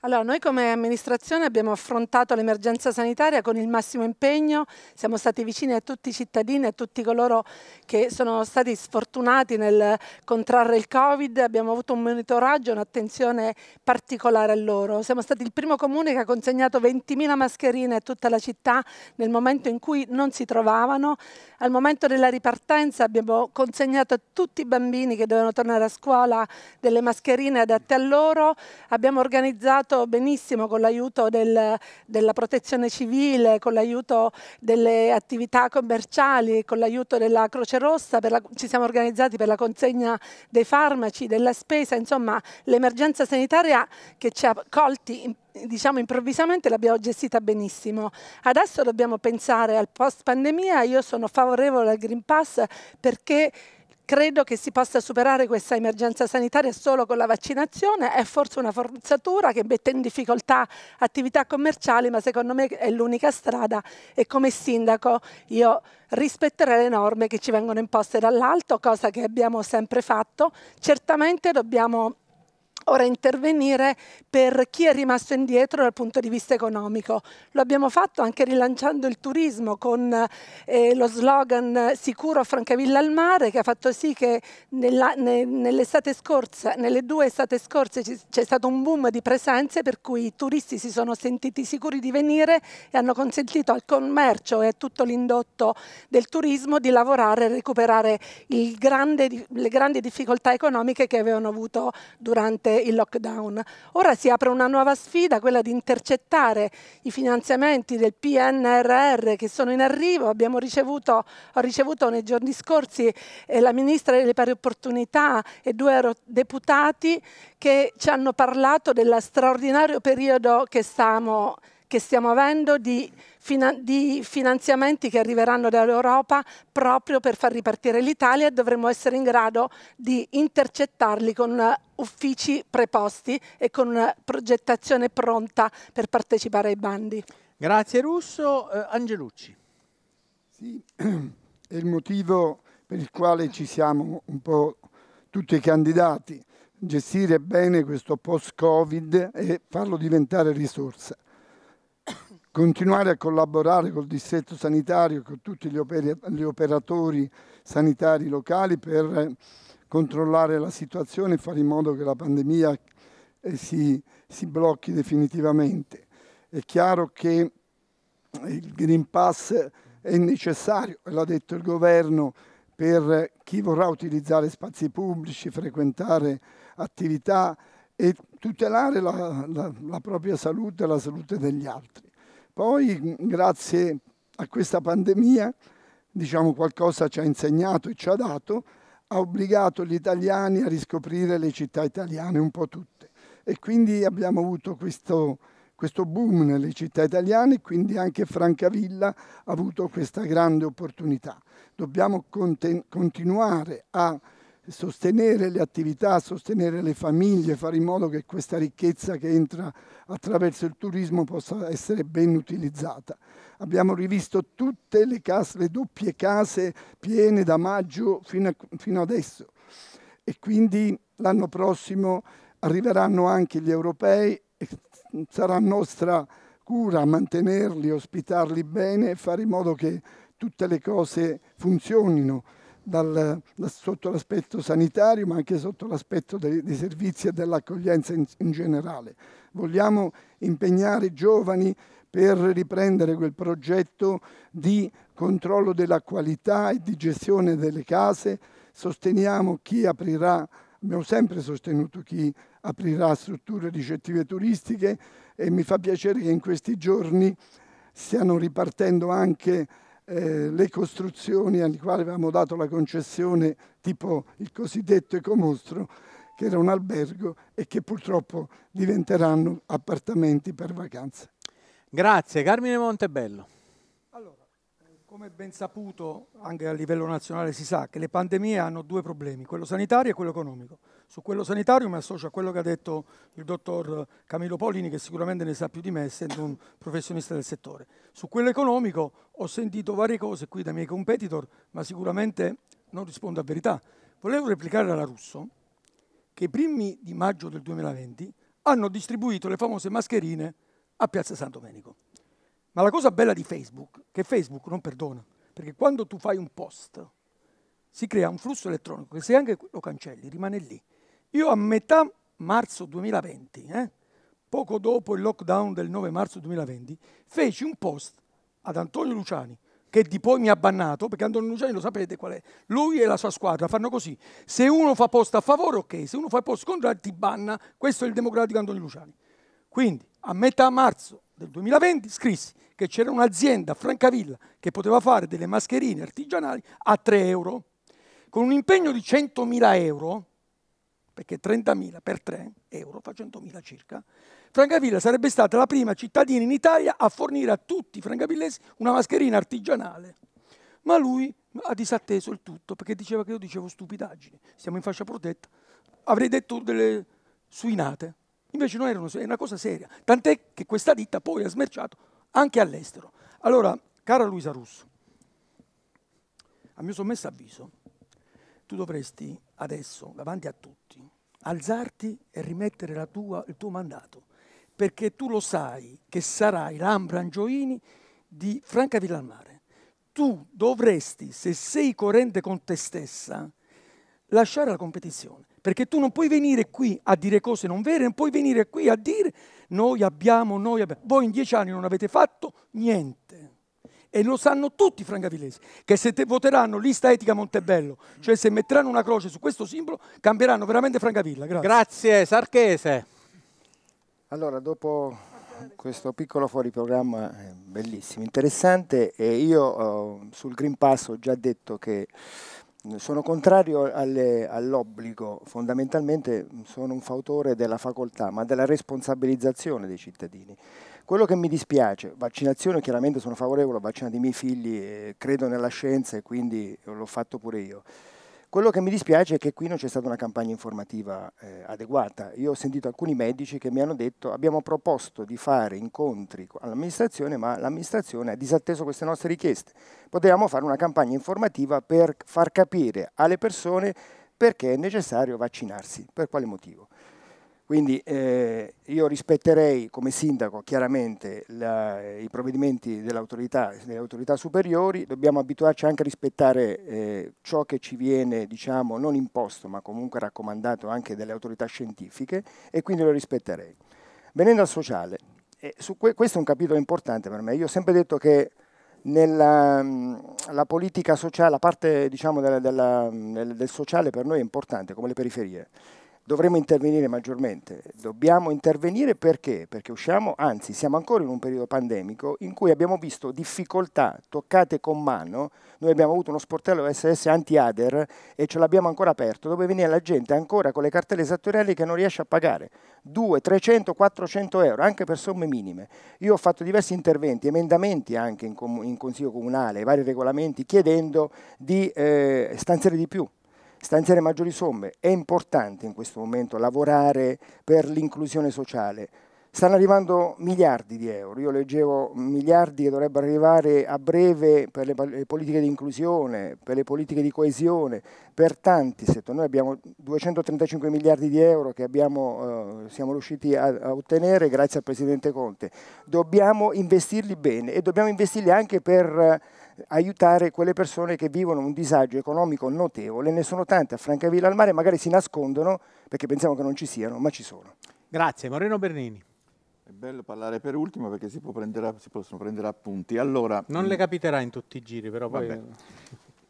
Allora, noi come amministrazione abbiamo affrontato l'emergenza sanitaria con il massimo impegno, siamo stati vicini a tutti i cittadini, a tutti coloro che sono stati sfortunati nel contrarre il Covid, abbiamo avuto un monitoraggio, un'attenzione particolare a loro. Siamo stati il primo comune che ha consegnato 20.000 mascherine a tutta la città nel momento in cui non si trovavano. Al momento della ripartenza abbiamo consegnato a tutti i bambini che dovevano tornare a scuola delle mascherine adatte a loro, abbiamo organizzato fatto benissimo con l'aiuto del, della protezione civile, con l'aiuto delle attività commerciali, con l'aiuto della Croce Rossa, la, ci siamo organizzati per la consegna dei farmaci, della spesa, insomma l'emergenza sanitaria che ci ha colti in diciamo improvvisamente l'abbiamo gestita benissimo. Adesso dobbiamo pensare al post pandemia, io sono favorevole al Green Pass perché Credo che si possa superare questa emergenza sanitaria solo con la vaccinazione, è forse una forzatura che mette in difficoltà attività commerciali, ma secondo me è l'unica strada e come sindaco io rispetterei le norme che ci vengono imposte dall'alto, cosa che abbiamo sempre fatto. Certamente dobbiamo ora intervenire per chi è rimasto indietro dal punto di vista economico. Lo abbiamo fatto anche rilanciando il turismo con eh, lo slogan Sicuro Francavilla al mare che ha fatto sì che nella, ne, nell'estate scorsa, nelle due estate scorse c'è stato un boom di presenze per cui i turisti si sono sentiti sicuri di venire e hanno consentito al commercio e a tutto l'indotto del turismo di lavorare e recuperare grande, le grandi difficoltà economiche che avevano avuto durante durante il lockdown. Ora si apre una nuova sfida, quella di intercettare i finanziamenti del PNRR che sono in arrivo. Ricevuto, ho ricevuto nei giorni scorsi eh, la Ministra delle Pari Opportunità e due eurodeputati che ci hanno parlato dello straordinario periodo che stiamo vivendo che stiamo avendo di, finan di finanziamenti che arriveranno dall'Europa proprio per far ripartire l'Italia e dovremmo essere in grado di intercettarli con uffici preposti e con una progettazione pronta per partecipare ai bandi. Grazie Russo. Eh, Angelucci. Sì, è il motivo per il quale ci siamo un po' tutti i candidati. Gestire bene questo post-Covid e farlo diventare risorsa continuare a collaborare col distretto sanitario con tutti gli, operatori sanitari locali per controllare la situazione e fare in modo che la pandemia eh, si, si blocchi definitivamente. È chiaro che il Green Pass è necessario, l'ha detto il governo, per chi vorrà utilizzare spazi pubblici, frequentare attività e tutelare la, la, la propria salute e la salute degli altri. Poi, grazie a questa pandemia, diciamo qualcosa ci ha insegnato e ci ha dato, ha obbligato gli italiani a riscoprire le città italiane un po' tutte. E quindi abbiamo avuto questo, questo boom nelle città italiane e quindi anche Francavilla ha avuto questa grande opportunità. Dobbiamo continuare a sostenere le attività, sostenere le famiglie, fare in modo che questa ricchezza che entra attraverso il turismo possa essere ben utilizzata. Abbiamo rivisto tutte le, case, le doppie case piene da maggio fino, a, fino adesso e quindi l'anno prossimo arriveranno anche gli europei e sarà nostra cura mantenerli, ospitarli bene e fare in modo che tutte le cose funzionino dal, sotto l'aspetto sanitario ma anche sotto l'aspetto dei, dei servizi e dell'accoglienza in, in generale. Vogliamo impegnare i giovani per riprendere quel progetto di controllo della qualità e di gestione delle case. Sosteniamo chi aprirà, abbiamo sempre sostenuto chi aprirà strutture ricettive turistiche e mi fa piacere che in questi giorni stiano ripartendo anche eh, le costruzioni alle quali avevamo dato la concessione, tipo il cosiddetto ecomostro, che era un albergo e che purtroppo diventeranno appartamenti per vacanze. Grazie, Carmine Montebello. Allora, eh, come ben saputo, anche a livello nazionale si sa che le pandemie hanno due problemi, quello sanitario e quello economico. Su quello sanitario mi associo a quello che ha detto il dottor Camillo Polini, che sicuramente ne sa più di me, essendo un professionista del settore. Su quello economico ho sentito varie cose qui dai miei competitor, ma sicuramente non rispondo a verità. Volevo replicare alla Russo che i primi di maggio del 2020 hanno distribuito le famose mascherine a Piazza San Domenico. Ma la cosa bella di Facebook, che Facebook non perdona, perché quando tu fai un post si crea un flusso elettronico che se anche lo cancelli rimane lì io a metà marzo 2020, eh, poco dopo il lockdown del 9 marzo 2020, feci un post ad Antonio Luciani, che di poi mi ha bannato, perché Antonio Luciani lo sapete qual è, lui e la sua squadra fanno così, se uno fa post a favore ok, se uno fa post contro ti banna, questo è il democratico Antonio Luciani. Quindi a metà marzo del 2020 scrissi che c'era un'azienda a Francavilla che poteva fare delle mascherine artigianali a 3 euro, con un impegno di 100.000 euro, perché 30.000 per 3 euro fa 100.000 circa, Francavilla sarebbe stata la prima cittadina in Italia a fornire a tutti i francavillesi una mascherina artigianale. Ma lui ha disatteso il tutto perché diceva che io dicevo stupidaggini, siamo in fascia protetta, avrei detto delle suinate. Invece non erano, è una cosa seria, tant'è che questa ditta poi ha smerciato anche all'estero. Allora, cara Luisa Russo, a mio sommesso avviso, tu dovresti adesso, davanti a tutti, alzarti e rimettere tua, il tuo mandato, perché tu lo sai che sarai l'Ambrangiolini di Franca Villalmare. Tu dovresti, se sei coerente con te stessa, lasciare la competizione, perché tu non puoi venire qui a dire cose non vere, non puoi venire qui a dire noi abbiamo, noi abbiamo. Voi in dieci anni non avete fatto niente. E lo sanno tutti i francavillesi, che se voteranno lista etica Montebello, cioè se metteranno una croce su questo simbolo, cambieranno veramente Francavilla. Grazie. Grazie Sarchese. Allora, dopo questo piccolo fuori programma eh, bellissimo, interessante, e io eh, sul Green Pass ho già detto che mm, sono contrario all'obbligo, fondamentalmente mm, sono un fautore della facoltà, ma della responsabilizzazione dei cittadini. Quello che mi dispiace, vaccinazione chiaramente sono favorevole a vaccinare i miei figli, credo nella scienza e quindi l'ho fatto pure io. Quello che mi dispiace è che qui non c'è stata una campagna informativa eh, adeguata. Io ho sentito alcuni medici che mi hanno detto abbiamo proposto di fare incontri all'amministrazione, ma l'amministrazione ha disatteso queste nostre richieste. Potevamo fare una campagna informativa per far capire alle persone perché è necessario vaccinarsi, per quale motivo. Quindi eh, io rispetterei come sindaco chiaramente la, i provvedimenti dell'autorità, delle autorità superiori, dobbiamo abituarci anche a rispettare eh, ciò che ci viene, diciamo, non imposto ma comunque raccomandato anche dalle autorità scientifiche e quindi lo rispetterei. Venendo al sociale, eh, que questo è un capitolo importante per me, io ho sempre detto che nella la politica sociale, la parte diciamo, della, della, del, del sociale per noi è importante, come le periferie dovremo intervenire maggiormente. Dobbiamo intervenire perché? Perché usciamo, anzi siamo ancora in un periodo pandemico in cui abbiamo visto difficoltà toccate con mano. Noi abbiamo avuto uno sportello SS anti-ADER e ce l'abbiamo ancora aperto, dove veniva la gente ancora con le cartelle esattoriali che non riesce a pagare. 2, 300, 400 euro, anche per somme minime. Io ho fatto diversi interventi, emendamenti anche in, com- in Consiglio Comunale, vari regolamenti, chiedendo di eh, stanziare di più stanziare maggiori somme. È importante in questo momento lavorare per l'inclusione sociale. Stanno arrivando miliardi di euro, io leggevo miliardi che dovrebbero arrivare a breve per le politiche di inclusione, per le politiche di coesione, per tanti settori. Noi abbiamo 235 miliardi di euro che abbiamo, eh, siamo riusciti a, a ottenere grazie al Presidente Conte. Dobbiamo investirli bene e dobbiamo investirli anche per aiutare quelle persone che vivono un disagio economico notevole. Ne sono tante a Francavilla al mare, magari si nascondono perché pensiamo che non ci siano, ma ci sono. Grazie, Moreno Bernini. È bello parlare per ultimo perché si, prendere, si possono prendere appunti. Allora, non le mm, capiterà in tutti i giri, però poi...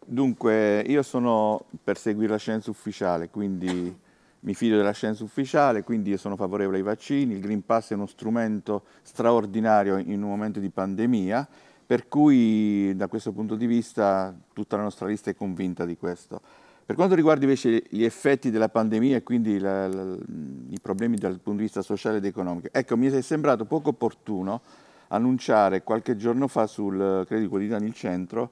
Dunque, io sono per seguire la scienza ufficiale, quindi mi fido della scienza ufficiale, quindi io sono favorevole ai vaccini. Il Green Pass è uno strumento straordinario in un momento di pandemia per cui da questo punto di vista tutta la nostra lista è convinta di questo. Per quanto riguarda invece gli effetti della pandemia e quindi la, la, i problemi dal punto di vista sociale ed economico, ecco, mi è sembrato poco opportuno annunciare qualche giorno fa sul Credito Quotidiano Il Centro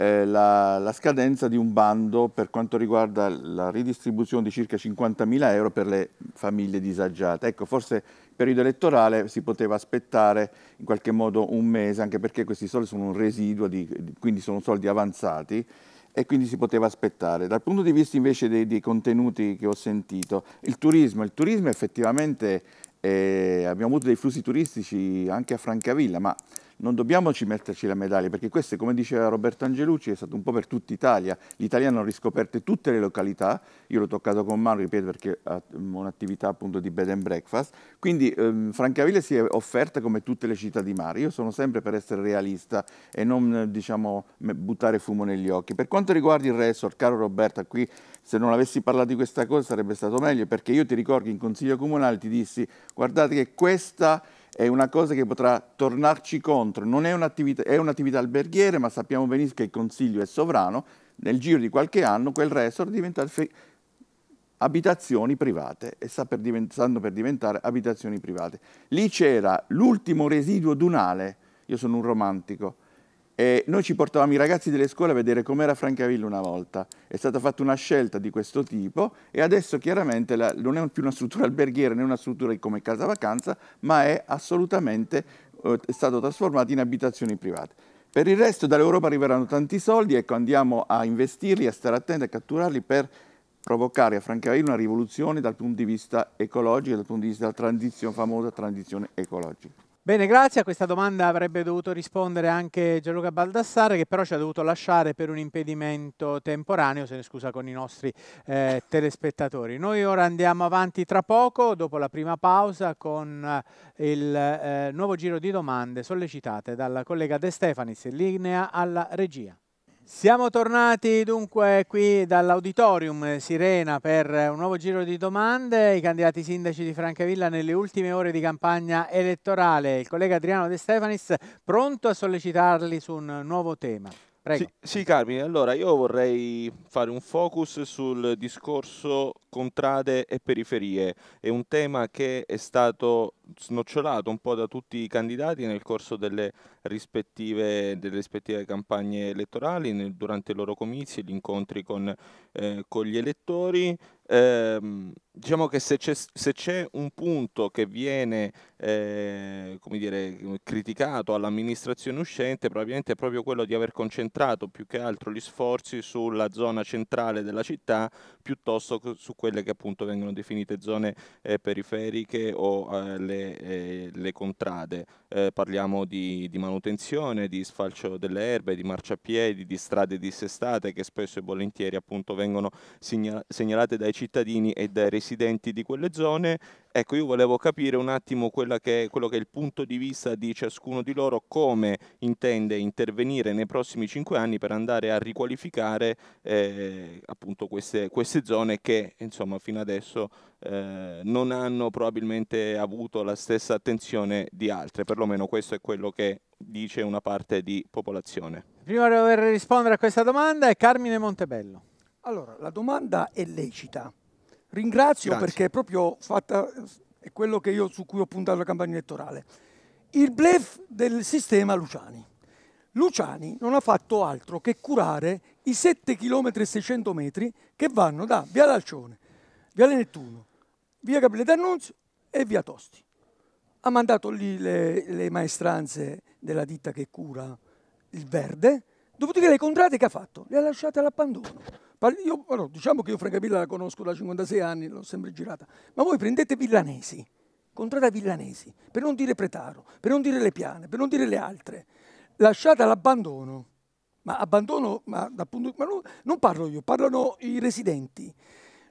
eh, la, la, scadenza di un bando per quanto riguarda la ridistribuzione di circa 50.000 euro per le famiglie disagiate. Ecco, forse periodo elettorale si poteva aspettare in qualche modo un mese, anche perché questi soldi sono un residuo, di, quindi sono soldi avanzati e quindi si poteva aspettare. Dal punto di vista invece dei, dei contenuti che ho sentito, il turismo, il turismo effettivamente eh, abbiamo avuto dei flussi turistici anche a Francavilla, ma non dobbiamoci metterci la medaglia, perché queste, come diceva Roberto Angelucci, è stato un po' per tutta Italia. L'Italia hanno riscoperte tutte le località, io l'ho toccato con mano, ripeto, perché ha un'attività appunto di bed and breakfast, quindi ehm, Francavilla si è offerta come tutte le città di mare. Io sono sempre per essere realista e non, diciamo, buttare fumo negli occhi. Per quanto riguarda il resort, caro Roberto, qui se non avessi parlato di questa cosa sarebbe stato meglio, perché io ti ricordo che in Consiglio Comunale ti dissi guardate che questa è una cosa che potrà tornarci contro, non è un'attività, è un'attività alberghiera, ma sappiamo benissimo che il Consiglio è sovrano, nel giro di qualche anno quel resort diventerà abitazioni private e sta per stanno per diventare abitazioni private. Lì c'era l'ultimo residuo dunale, io sono un romantico, e noi ci portavamo i ragazzi delle scuole a vedere com'era Francavilla una volta. È stata fatta una scelta di questo tipo e adesso chiaramente la, non è più una struttura alberghiera né una struttura come casa vacanza, ma è assolutamente eh, stato trasformato in abitazioni private. Per il resto dall'Europa arriveranno tanti soldi, ecco andiamo a investirli, a stare attenti, a catturarli per provocare a Francavilla una rivoluzione dal punto di vista ecologico, dal punto di vista della transizione, famosa transizione ecologica. Bene, grazie. A questa domanda avrebbe dovuto rispondere anche Gianluca Baldassare, che però ci ha dovuto lasciare per un impedimento temporaneo, se ne scusa con i nostri eh, telespettatori. Noi ora andiamo avanti tra poco, dopo la prima pausa, con eh, il eh, nuovo giro di domande sollecitate dalla collega De Stefanis, in linea alla regia. Siamo tornati dunque qui dall'auditorium Sirena per un nuovo giro di domande. I candidati sindaci di Francavilla nelle ultime ore di campagna elettorale. Il collega Adriano De Stefanis pronto a sollecitarli su un nuovo tema. Prego. Sì, sì, Carmine, allora io vorrei fare un focus sul discorso contrade e periferie. È un tema che è stato snocciolato un po' da tutti i candidati nel corso delle rispettive, delle rispettive campagne elettorali, nel, durante i loro comizi, gli incontri con, eh, con gli elettori. Eh, diciamo che se c'è, se c'è, un punto che viene eh, dire, criticato all'amministrazione uscente probabilmente è proprio quello di aver concentrato più che altro gli sforzi sulla zona centrale della città piuttosto che su quelle che appunto vengono definite zone eh, periferiche o eh, le, eh, le, contrade. Eh, parliamo di, di, manutenzione, di sfalcio delle erbe, di marciapiedi, di strade dissestate che spesso e volentieri appunto vengono segnalate dai cittadini e dai residenti residenti di quelle zone. Ecco, io volevo capire un attimo che è, quello che è il punto di vista di ciascuno di loro, come intende intervenire nei prossimi cinque anni per andare a riqualificare eh, appunto queste, queste, zone che insomma fino adesso eh, non hanno probabilmente avuto la stessa attenzione di altre, perlomeno questo è quello che dice una parte di popolazione. Prima di rispondere a questa domanda è Carmine Montebello. Allora, la domanda è lecita. Ringrazio Grazie. perché è proprio fatta, è quello io, su cui ho puntato la campagna elettorale. Il blef del sistema Luciani. Luciani non ha fatto altro che curare i 7 km e 600 metri che vanno da Via L'Alcione, Via Nettuno, Via Gabriele d'Annunzio e Via Tosti. Ha mandato lì le, le maestranze della ditta che cura il verde, dopodiché le contrate che ha fatto le ha lasciate all'abbandono. Io, allora, diciamo che io Francavilla la conosco da 56 anni, l'ho sempre girata, ma voi prendete Villanesi, contrada Villanesi, per non dire Pretaro, per non dire le piane, per non dire le altre, lasciate all'abbandono, ma abbandono, ma, dal punto, ma non, non parlo io, parlano i residenti.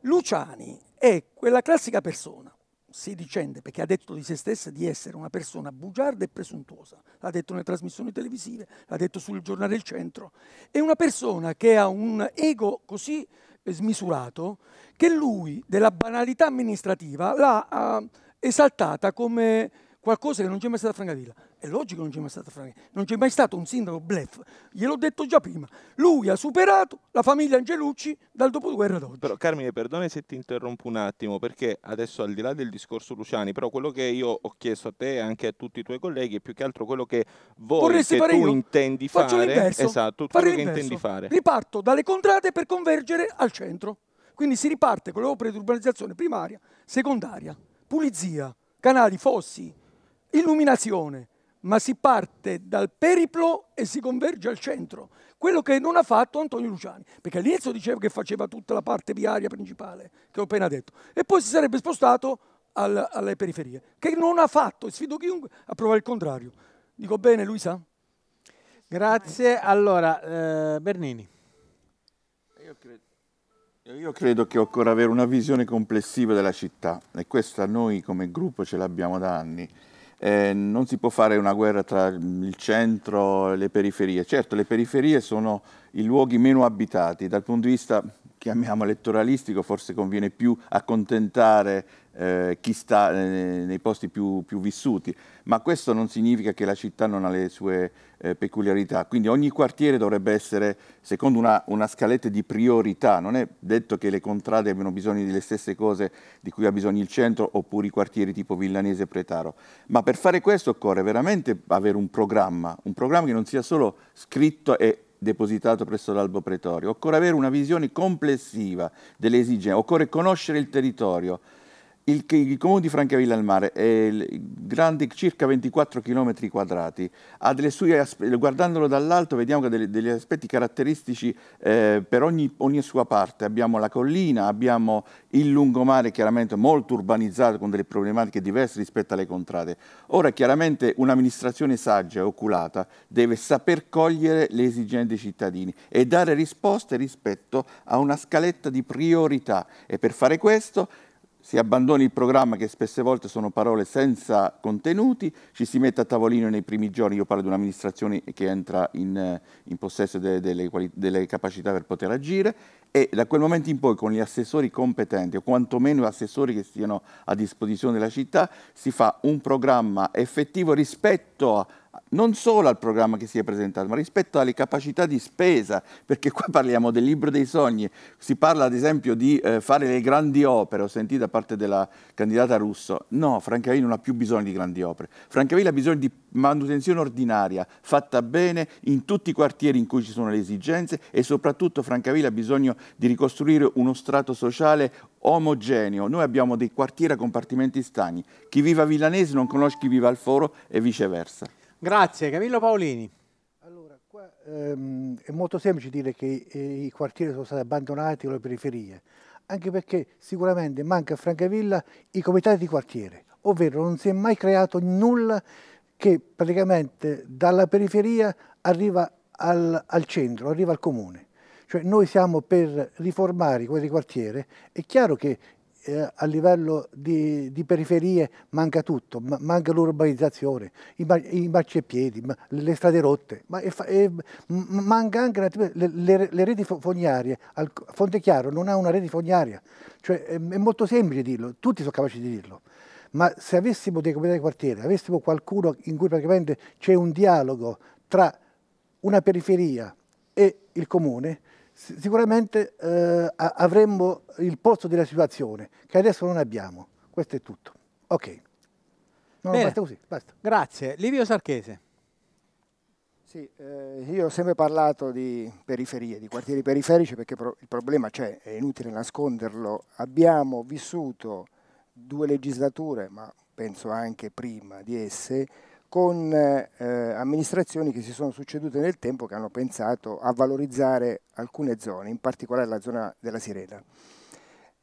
Luciani è quella classica persona sedicente, perché ha detto di se stessa di essere una persona bugiarda e presuntuosa, l'ha detto nelle trasmissioni televisive, l'ha detto sul giornale Il Centro, è una persona che ha un ego così eh, smisurato che lui della banalità amministrativa l'ha uh, esaltata come qualcosa che non c'è mai stata a Francavilla. È logico che non c'è mai stata franchezza, non c'è mai stato un sindaco blef, gliel'ho detto già prima. Lui ha superato la famiglia Angelucci dal dopoguerra ad oggi. Però Carmine, perdone se ti interrompo un attimo, perché adesso al di là del discorso Luciani, però quello che io ho chiesto a te e anche a tutti i tuoi colleghi è più che altro quello che voi Vorresti che tu io? intendi Faccio fare. Esatto, fare quello che intendi fare. Riparto dalle contrade per convergere al centro. Quindi si riparte con le di urbanizzazione primaria, secondaria, pulizia, canali, fossi, illuminazione, ma si parte dal periplo e si converge al centro, quello che non ha fatto Antonio Luciani, perché all'inizio diceva che faceva tutta la parte viaria principale, che ho appena detto, e poi si sarebbe spostato al, alle periferie, che non ha fatto, e sfido chiunque a provare il contrario. Dico bene Luisa? Grazie, allora eh, Bernini. Io credo, io credo che occorra avere una visione complessiva della città e questa noi come gruppo ce l'abbiamo da anni eh, non si può fare una guerra tra il centro e le periferie. Certo, le periferie sono i luoghi meno abitati dal punto di vista chiamiamo elettoralistico, forse conviene più accontentare eh, chi sta eh, nei posti più, più, vissuti, ma questo non significa che la città non ha le sue eh, peculiarità, quindi ogni quartiere dovrebbe essere secondo una, una, scaletta di priorità, non è detto che le contrade abbiano bisogno delle stesse cose di cui ha bisogno il centro oppure i quartieri tipo Villanese e Pretaro, ma per fare questo occorre veramente avere un programma, un programma che non sia solo scritto e depositato presso l'albo pretorio. Occorre avere una visione complessiva delle esigenze, occorre conoscere il territorio, il, il, comune di Francavilla al Mare è grande circa 24 km quadrati, sue, guardandolo dall'alto vediamo che ha delle, degli aspetti caratteristici eh, per ogni, ogni, sua parte, abbiamo la collina, abbiamo il lungomare chiaramente molto urbanizzato con delle problematiche diverse rispetto alle contrade. Ora chiaramente un'amministrazione saggia e oculata deve saper cogliere le esigenze dei cittadini e dare risposte rispetto a una scaletta di priorità e per fare questo si abbandoni il programma che spesse volte sono parole senza contenuti, ci si mette a tavolino nei primi giorni, io parlo di un'amministrazione che entra in, eh, in possesso de, de, delle, capacità per poter agire e da quel momento in poi con gli assessori competenti o quantomeno assessori che siano a disposizione della città si fa un programma effettivo rispetto a non solo al programma che si è presentato, ma rispetto alle capacità di spesa, perché qua parliamo del libro dei sogni, si parla ad esempio di eh, fare le grandi opere, ho sentito da parte della candidata Russo, no, Francavilla non ha più bisogno di grandi opere, Francavilla ha bisogno di manutenzione ordinaria, fatta bene in tutti i quartieri in cui ci sono le esigenze e soprattutto Francavilla ha bisogno di ricostruire uno strato sociale omogeneo. Noi abbiamo dei quartieri a compartimenti stagni, chi vive a Villanese non conosce chi vive al Foro e viceversa. Grazie, Camillo Paolini. Allora, qua ehm, è molto semplice dire che eh, i quartieri sono stati abbandonati con le periferie, anche perché sicuramente manca a Francavilla i comitati di quartiere, ovvero non si è mai creato nulla che praticamente dalla periferia arriva al, al centro, arriva al comune. Cioè noi siamo per riformare questi quartieri, è chiaro che eh, a livello di, di, periferie manca tutto, ma, manca l'urbanizzazione, i, mar, i marciapiedi, ma, le strade rotte, ma e, e, manca anche le, le, le, reti fognarie. Al, Fontechiaro non ha una rete fognaria, cioè, è, è molto semplice dirlo, tutti sono capaci di dirlo ma se avessimo dei comitati di quartiere, avessimo qualcuno in cui praticamente c'è un dialogo tra una periferia e il comune, sicuramente eh, avremmo il posto della situazione, che adesso non abbiamo. Questo è tutto. Ok. No, Bene. basta così, basta. Grazie. Livio Sarchese. Sì, eh, io ho sempre parlato di periferie, di quartieri periferici, perché pro il problema c'è, è inutile nasconderlo. Abbiamo vissuto due legislature, ma penso anche prima di esse, con eh, amministrazioni che si sono succedute nel tempo che hanno pensato a valorizzare alcune zone, in particolare la zona della Sirena.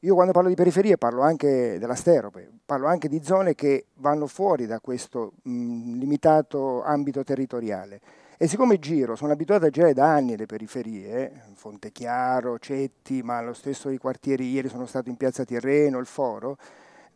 Io quando parlo di periferie parlo anche della Sterope, parlo anche di zone che vanno fuori da questo mh, limitato ambito territoriale. E siccome giro, sono abituato a girare da anni le periferie, Fontechiaro, Cetti, ma lo stesso i quartieri, ieri sono stato in Piazza Tirreno, il Foro,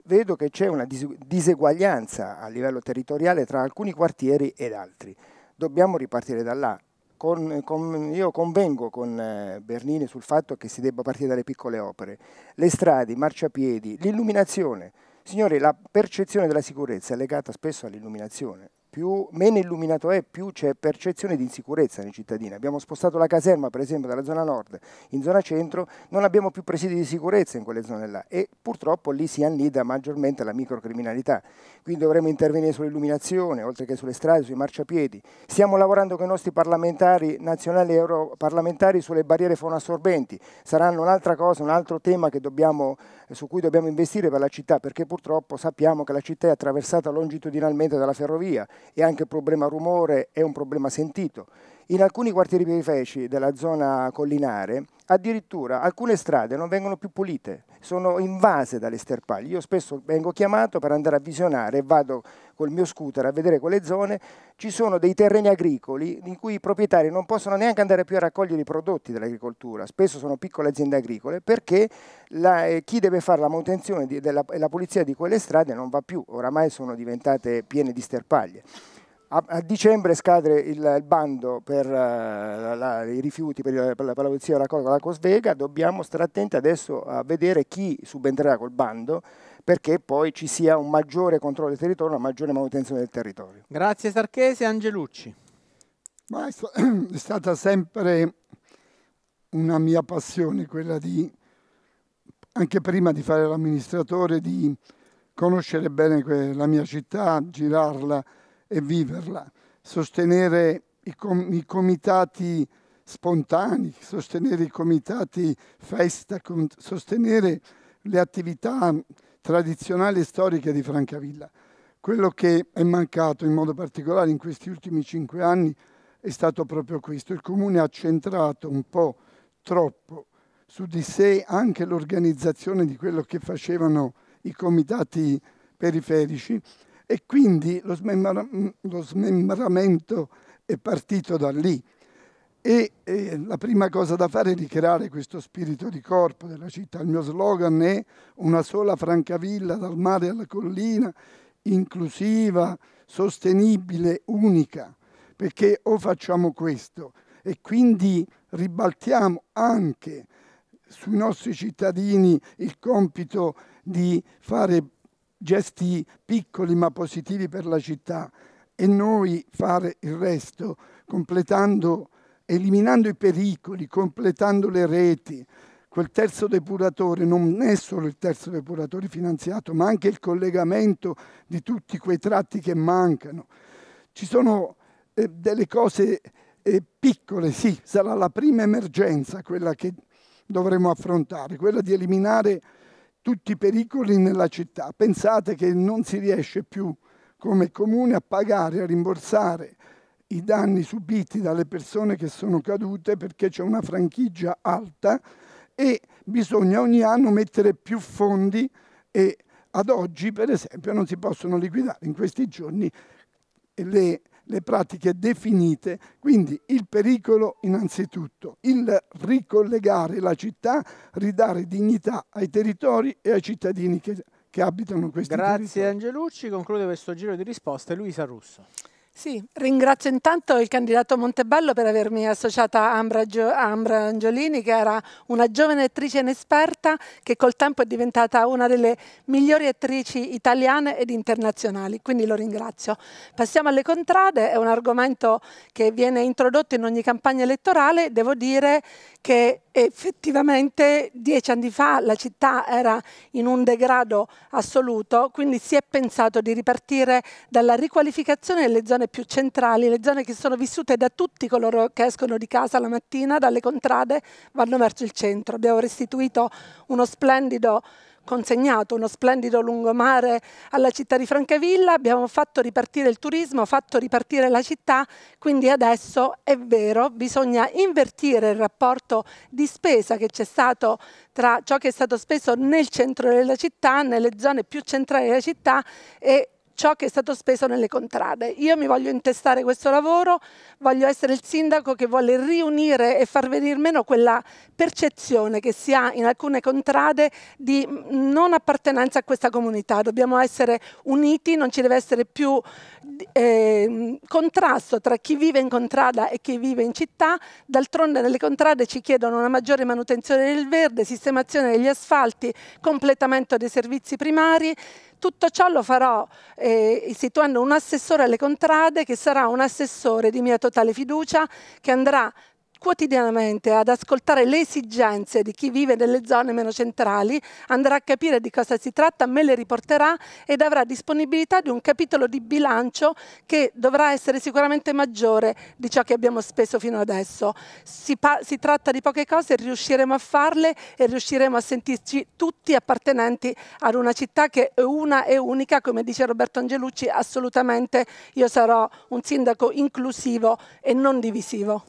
vedo che c'è una diseguaglianza a livello territoriale tra alcuni quartieri ed altri. Dobbiamo ripartire da là. Con, con, io convengo con eh, Bernini sul fatto che si debba partire dalle piccole opere, le strade, i marciapiedi, l'illuminazione. Signori, la percezione della sicurezza è legata spesso all'illuminazione, più, meno illuminato è, più c'è percezione di insicurezza nei cittadini. Abbiamo spostato la caserma, per esempio, dalla zona nord in zona centro, non abbiamo più presidi di sicurezza in quelle zone là e purtroppo lì si annida maggiormente la microcriminalità. Quindi dovremo intervenire sull'illuminazione, oltre che sulle strade, sui marciapiedi. Stiamo lavorando con i nostri parlamentari nazionali e europarlamentari sulle barriere fonoassorbenti. Saranno un'altra cosa, un altro tema dobbiamo, su cui dobbiamo investire per la città, perché purtroppo sappiamo che la città è attraversata longitudinalmente dalla ferrovia e anche il problema rumore è un problema sentito in alcuni quartieri periferici della zona collinare addirittura alcune strade non vengono più pulite, sono invase dalle sterpaglie. Io spesso vengo chiamato per andare a visionare vado col mio scooter a vedere quelle zone. Ci sono dei terreni agricoli in cui i proprietari non possono neanche andare più a raccogliere i prodotti dell'agricoltura, spesso sono piccole aziende agricole, perché la, eh, chi deve fare la manutenzione e la pulizia di quelle strade non va più, oramai sono diventate piene di sterpaglie. A, dicembre scade il, bando per uh, la, la, i rifiuti per, per, la, per la polizia della Cosa, la Cosvega, dobbiamo stare attenti adesso a vedere chi subentrerà col bando perché poi ci sia un maggiore controllo del territorio, una maggiore manutenzione del territorio. Grazie Sarchese. Angelucci. Ma è, [clears throat] è stata sempre una mia passione quella di, anche prima di fare l'amministratore, di conoscere bene la mia città, girarla, e viverla, sostenere i, com- i comitati spontanei, sostenere i comitati festa, com- sostenere le attività tradizionali e storiche di Francavilla. Quello che è mancato in modo particolare in questi ultimi cinque anni è stato proprio questo. Il Comune ha centrato un po' troppo su di sé anche l'organizzazione di quello che facevano i comitati periferici e quindi lo, smembra lo smembramento è partito da lì. E eh, la prima cosa da fare è ricreare questo spirito di corpo della città. Il mio slogan è una sola Francavilla dal mare alla collina, inclusiva, sostenibile, unica. Perché o facciamo questo e quindi ribaltiamo anche sui nostri cittadini il compito di fare gesti piccoli ma positivi per la città e noi fare il resto, completando, eliminando i pericoli, completando le reti. Quel terzo depuratore non è solo il terzo depuratore finanziato, ma anche il collegamento di tutti quei tratti che mancano. Ci sono eh, delle cose eh, piccole, sì, sarà la prima emergenza quella che dovremo affrontare, quella di eliminare tutti i pericoli nella città. Pensate che non si riesce più come comune a pagare, a rimborsare i danni subiti dalle persone che sono cadute perché c'è una franchigia alta e bisogna ogni anno mettere più fondi e ad oggi per esempio non si possono liquidare in questi giorni le le pratiche definite, quindi il pericolo innanzitutto, il ricollegare la città, ridare dignità ai territori e ai cittadini che, che abitano questi Grazie territori. Grazie Angelucci, conclude questo giro di risposte Luisa Russo. Sì, ringrazio intanto il candidato Montebello per avermi associata a Ambra, Angiolini, che era una giovane attrice inesperta che col tempo è diventata una delle migliori attrici italiane ed internazionali, quindi lo ringrazio. Passiamo alle contrade, è un argomento che viene introdotto in ogni campagna elettorale, devo dire che effettivamente dieci anni fa la città era in un degrado assoluto, quindi si è pensato di ripartire dalla riqualificazione delle zone più centrali, le zone che sono vissute da tutti coloro che escono di casa la mattina, dalle contrade, vanno verso il centro. Abbiamo restituito uno splendido consegnato uno splendido lungomare alla città di Francavilla, abbiamo fatto ripartire il turismo, fatto ripartire la città, quindi adesso è vero, bisogna invertire il rapporto di spesa che c'è stato tra ciò che è stato speso nel centro della città, nelle zone più centrali della città e ciò che è stato speso nelle contrade. Io mi voglio intestare questo lavoro, voglio essere il sindaco che vuole riunire e far venire meno quella percezione che si ha in alcune contrade di mm, non appartenenza a questa comunità. Dobbiamo essere uniti, non ci deve essere più eh, contrasto tra chi vive in contrada e chi vive in città. D'altronde nelle contrade ci chiedono una maggiore manutenzione del verde, sistemazione degli asfalti, completamento dei servizi primari, tutto ciò lo farò eh, istituendo un assessore alle contrade che sarà un assessore di mia totale fiducia che andrà quotidianamente ad ascoltare le esigenze di chi vive nelle zone meno centrali, andrà a capire di cosa si tratta, me le riporterà ed avrà disponibilità di un capitolo di bilancio che dovrà essere sicuramente maggiore di ciò che abbiamo speso fino adesso. Si, si tratta di poche cose, riusciremo a farle e riusciremo a sentirci tutti appartenenti ad una città che è una e unica, come dice Roberto Angelucci, assolutamente io sarò un sindaco inclusivo e non divisivo.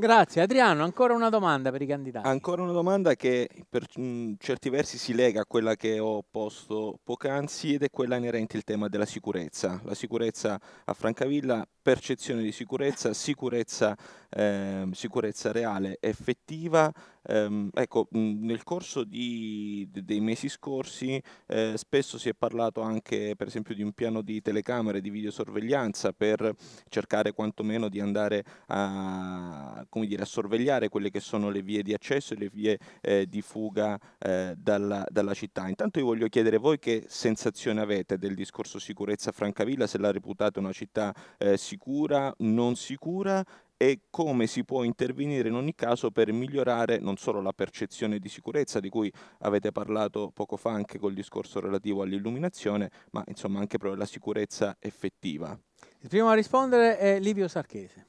Grazie Adriano, ancora una domanda per i candidati. Ancora una domanda che per mm, certi versi si lega a quella che ho posto poc'anzi ed è quella inerente al tema della sicurezza. La sicurezza a Francavilla, percezione di sicurezza, [laughs] sicurezza, eh, sicurezza reale, effettiva. Ehm, ecco, mm, nel corso di, dei mesi scorsi eh, spesso si è parlato anche per esempio di un piano di telecamere, di videosorveglianza per cercare quantomeno di andare a come dire, a sorvegliare quelle che sono le vie di accesso e le vie eh, di fuga eh, dalla, dalla, città. Intanto io voglio chiedere voi che sensazione avete del discorso sicurezza a Francavilla, se la reputate una città eh, sicura, non sicura e come si può intervenire in ogni caso per migliorare non solo la percezione di sicurezza di cui avete parlato poco fa anche col discorso relativo all'illuminazione, ma insomma anche proprio la sicurezza effettiva. Il primo a rispondere è Livio Sarchese.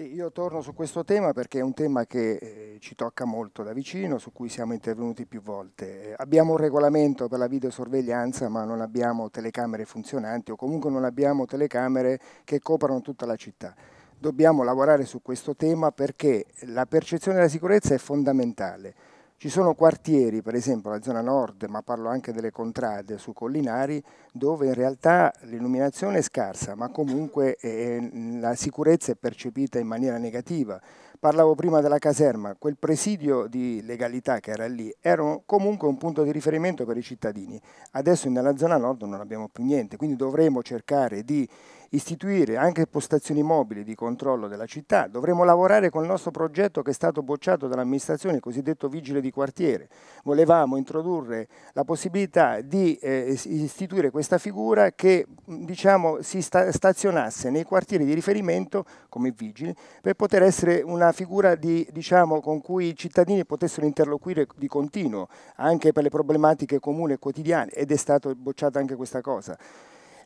Sì, io torno su questo tema perché è un tema che eh, ci tocca molto da vicino, su cui siamo intervenuti più volte. Eh, abbiamo un regolamento per la videosorveglianza, ma non abbiamo telecamere funzionanti o comunque non abbiamo telecamere che coprano tutta la città. Dobbiamo lavorare su questo tema perché la percezione della sicurezza è fondamentale ci sono quartieri, per esempio la zona nord, ma parlo anche delle contrade su Collinari, dove in realtà l'illuminazione è scarsa, ma comunque eh, eh la sicurezza è percepita in maniera negativa. Parlavo prima della caserma, quel presidio di legalità che era lì era comunque un punto di riferimento per i cittadini. Adesso nella zona nord non abbiamo più niente, quindi dovremo cercare di istituire anche postazioni mobili di controllo della città, dovremo lavorare con il nostro progetto che è stato bocciato dall'amministrazione, il cosiddetto vigile di quartiere. Volevamo introdurre la possibilità di eh, istituire questa figura che diciamo, si stazionasse nei quartieri di riferimento come vigili per poter essere una figura di, diciamo, con cui i cittadini potessero interloquire di continuo anche per le problematiche comuni e quotidiane ed è stata bocciata anche questa cosa.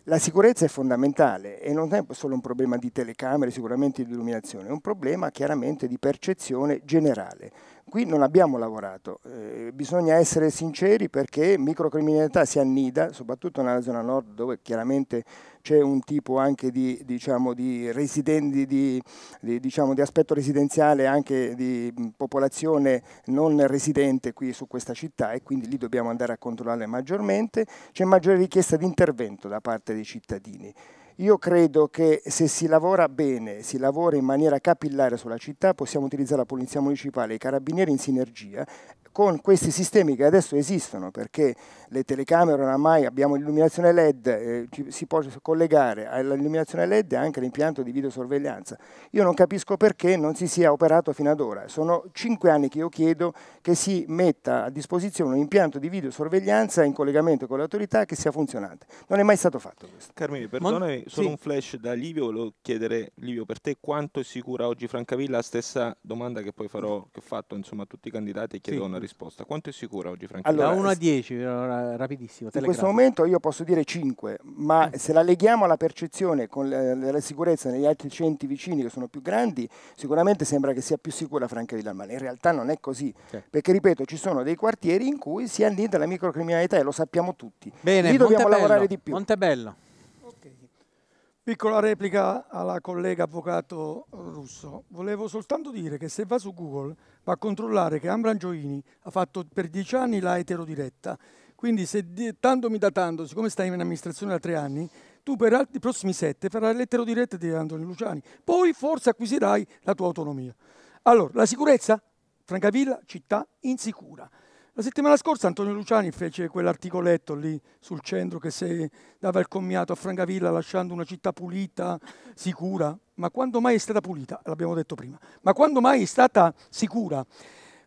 La sicurezza è fondamentale e non è solo un problema di telecamere, sicuramente di illuminazione, è un problema chiaramente di percezione generale. Qui non abbiamo lavorato, eh, bisogna essere sinceri perché microcriminalità si annida, soprattutto nella zona nord dove chiaramente c'è un tipo anche di, diciamo, di, residenti, di, di, diciamo, di aspetto residenziale anche di popolazione non residente qui su questa città e quindi lì dobbiamo andare a controllare maggiormente, c'è maggiore richiesta di intervento da parte dei cittadini. Io credo che se si lavora bene, si lavora in maniera capillare sulla città, possiamo utilizzare la Polizia Municipale e i Carabinieri in sinergia con questi sistemi che adesso esistono, perché le telecamere oramai abbiamo l'illuminazione LED, eh, si può collegare all'illuminazione LED anche l'impianto di videosorveglianza. Io non capisco perché non si sia operato fino ad ora. Sono cinque anni che io chiedo che si metta a disposizione un impianto di videosorveglianza in collegamento con le autorità che sia funzionante. Non è mai stato fatto questo. Carmine, perdonami, solo sì. un flash da Livio, volevo chiedere Livio per te quanto è sicura oggi Francavilla, stessa domanda che poi farò, che ho fatto insomma, a tutti i candidati e chiedo sì. una risposta, quanto è sicura oggi Francavilla? Allora, da 1 a 10, rapidissimo. In questo momento io posso dire 5, ma mm. se la leghiamo alla percezione con la, sicurezza negli altri centri vicini che sono più grandi, sicuramente sembra che sia più sicura Francavilla al mare, in realtà non è così, sì. perché ripeto ci sono dei quartieri in cui si annida la microcriminalità e lo sappiamo tutti, Bene, Lì dobbiamo Montebello, lavorare di più. Montebello. Piccola replica alla collega avvocato Russo. Volevo soltanto dire che se va su Google va a controllare che Ambra Gioini ha fatto per dieci anni la diretta. Quindi se tanto mi da tanto, siccome stai in amministrazione da tre anni, tu per i prossimi sette farai l'etero diretta di Antonio Luciani. Poi forse acquisirai la tua autonomia. Allora, la sicurezza? Francavilla, città insicura. La settimana scorsa Antonio Luciani fece quell'articoletto lì sul centro che se dava il commiato a Francavilla lasciando una città pulita, sicura. Ma quando mai è stata pulita? L'abbiamo detto prima. Ma quando mai è stata sicura?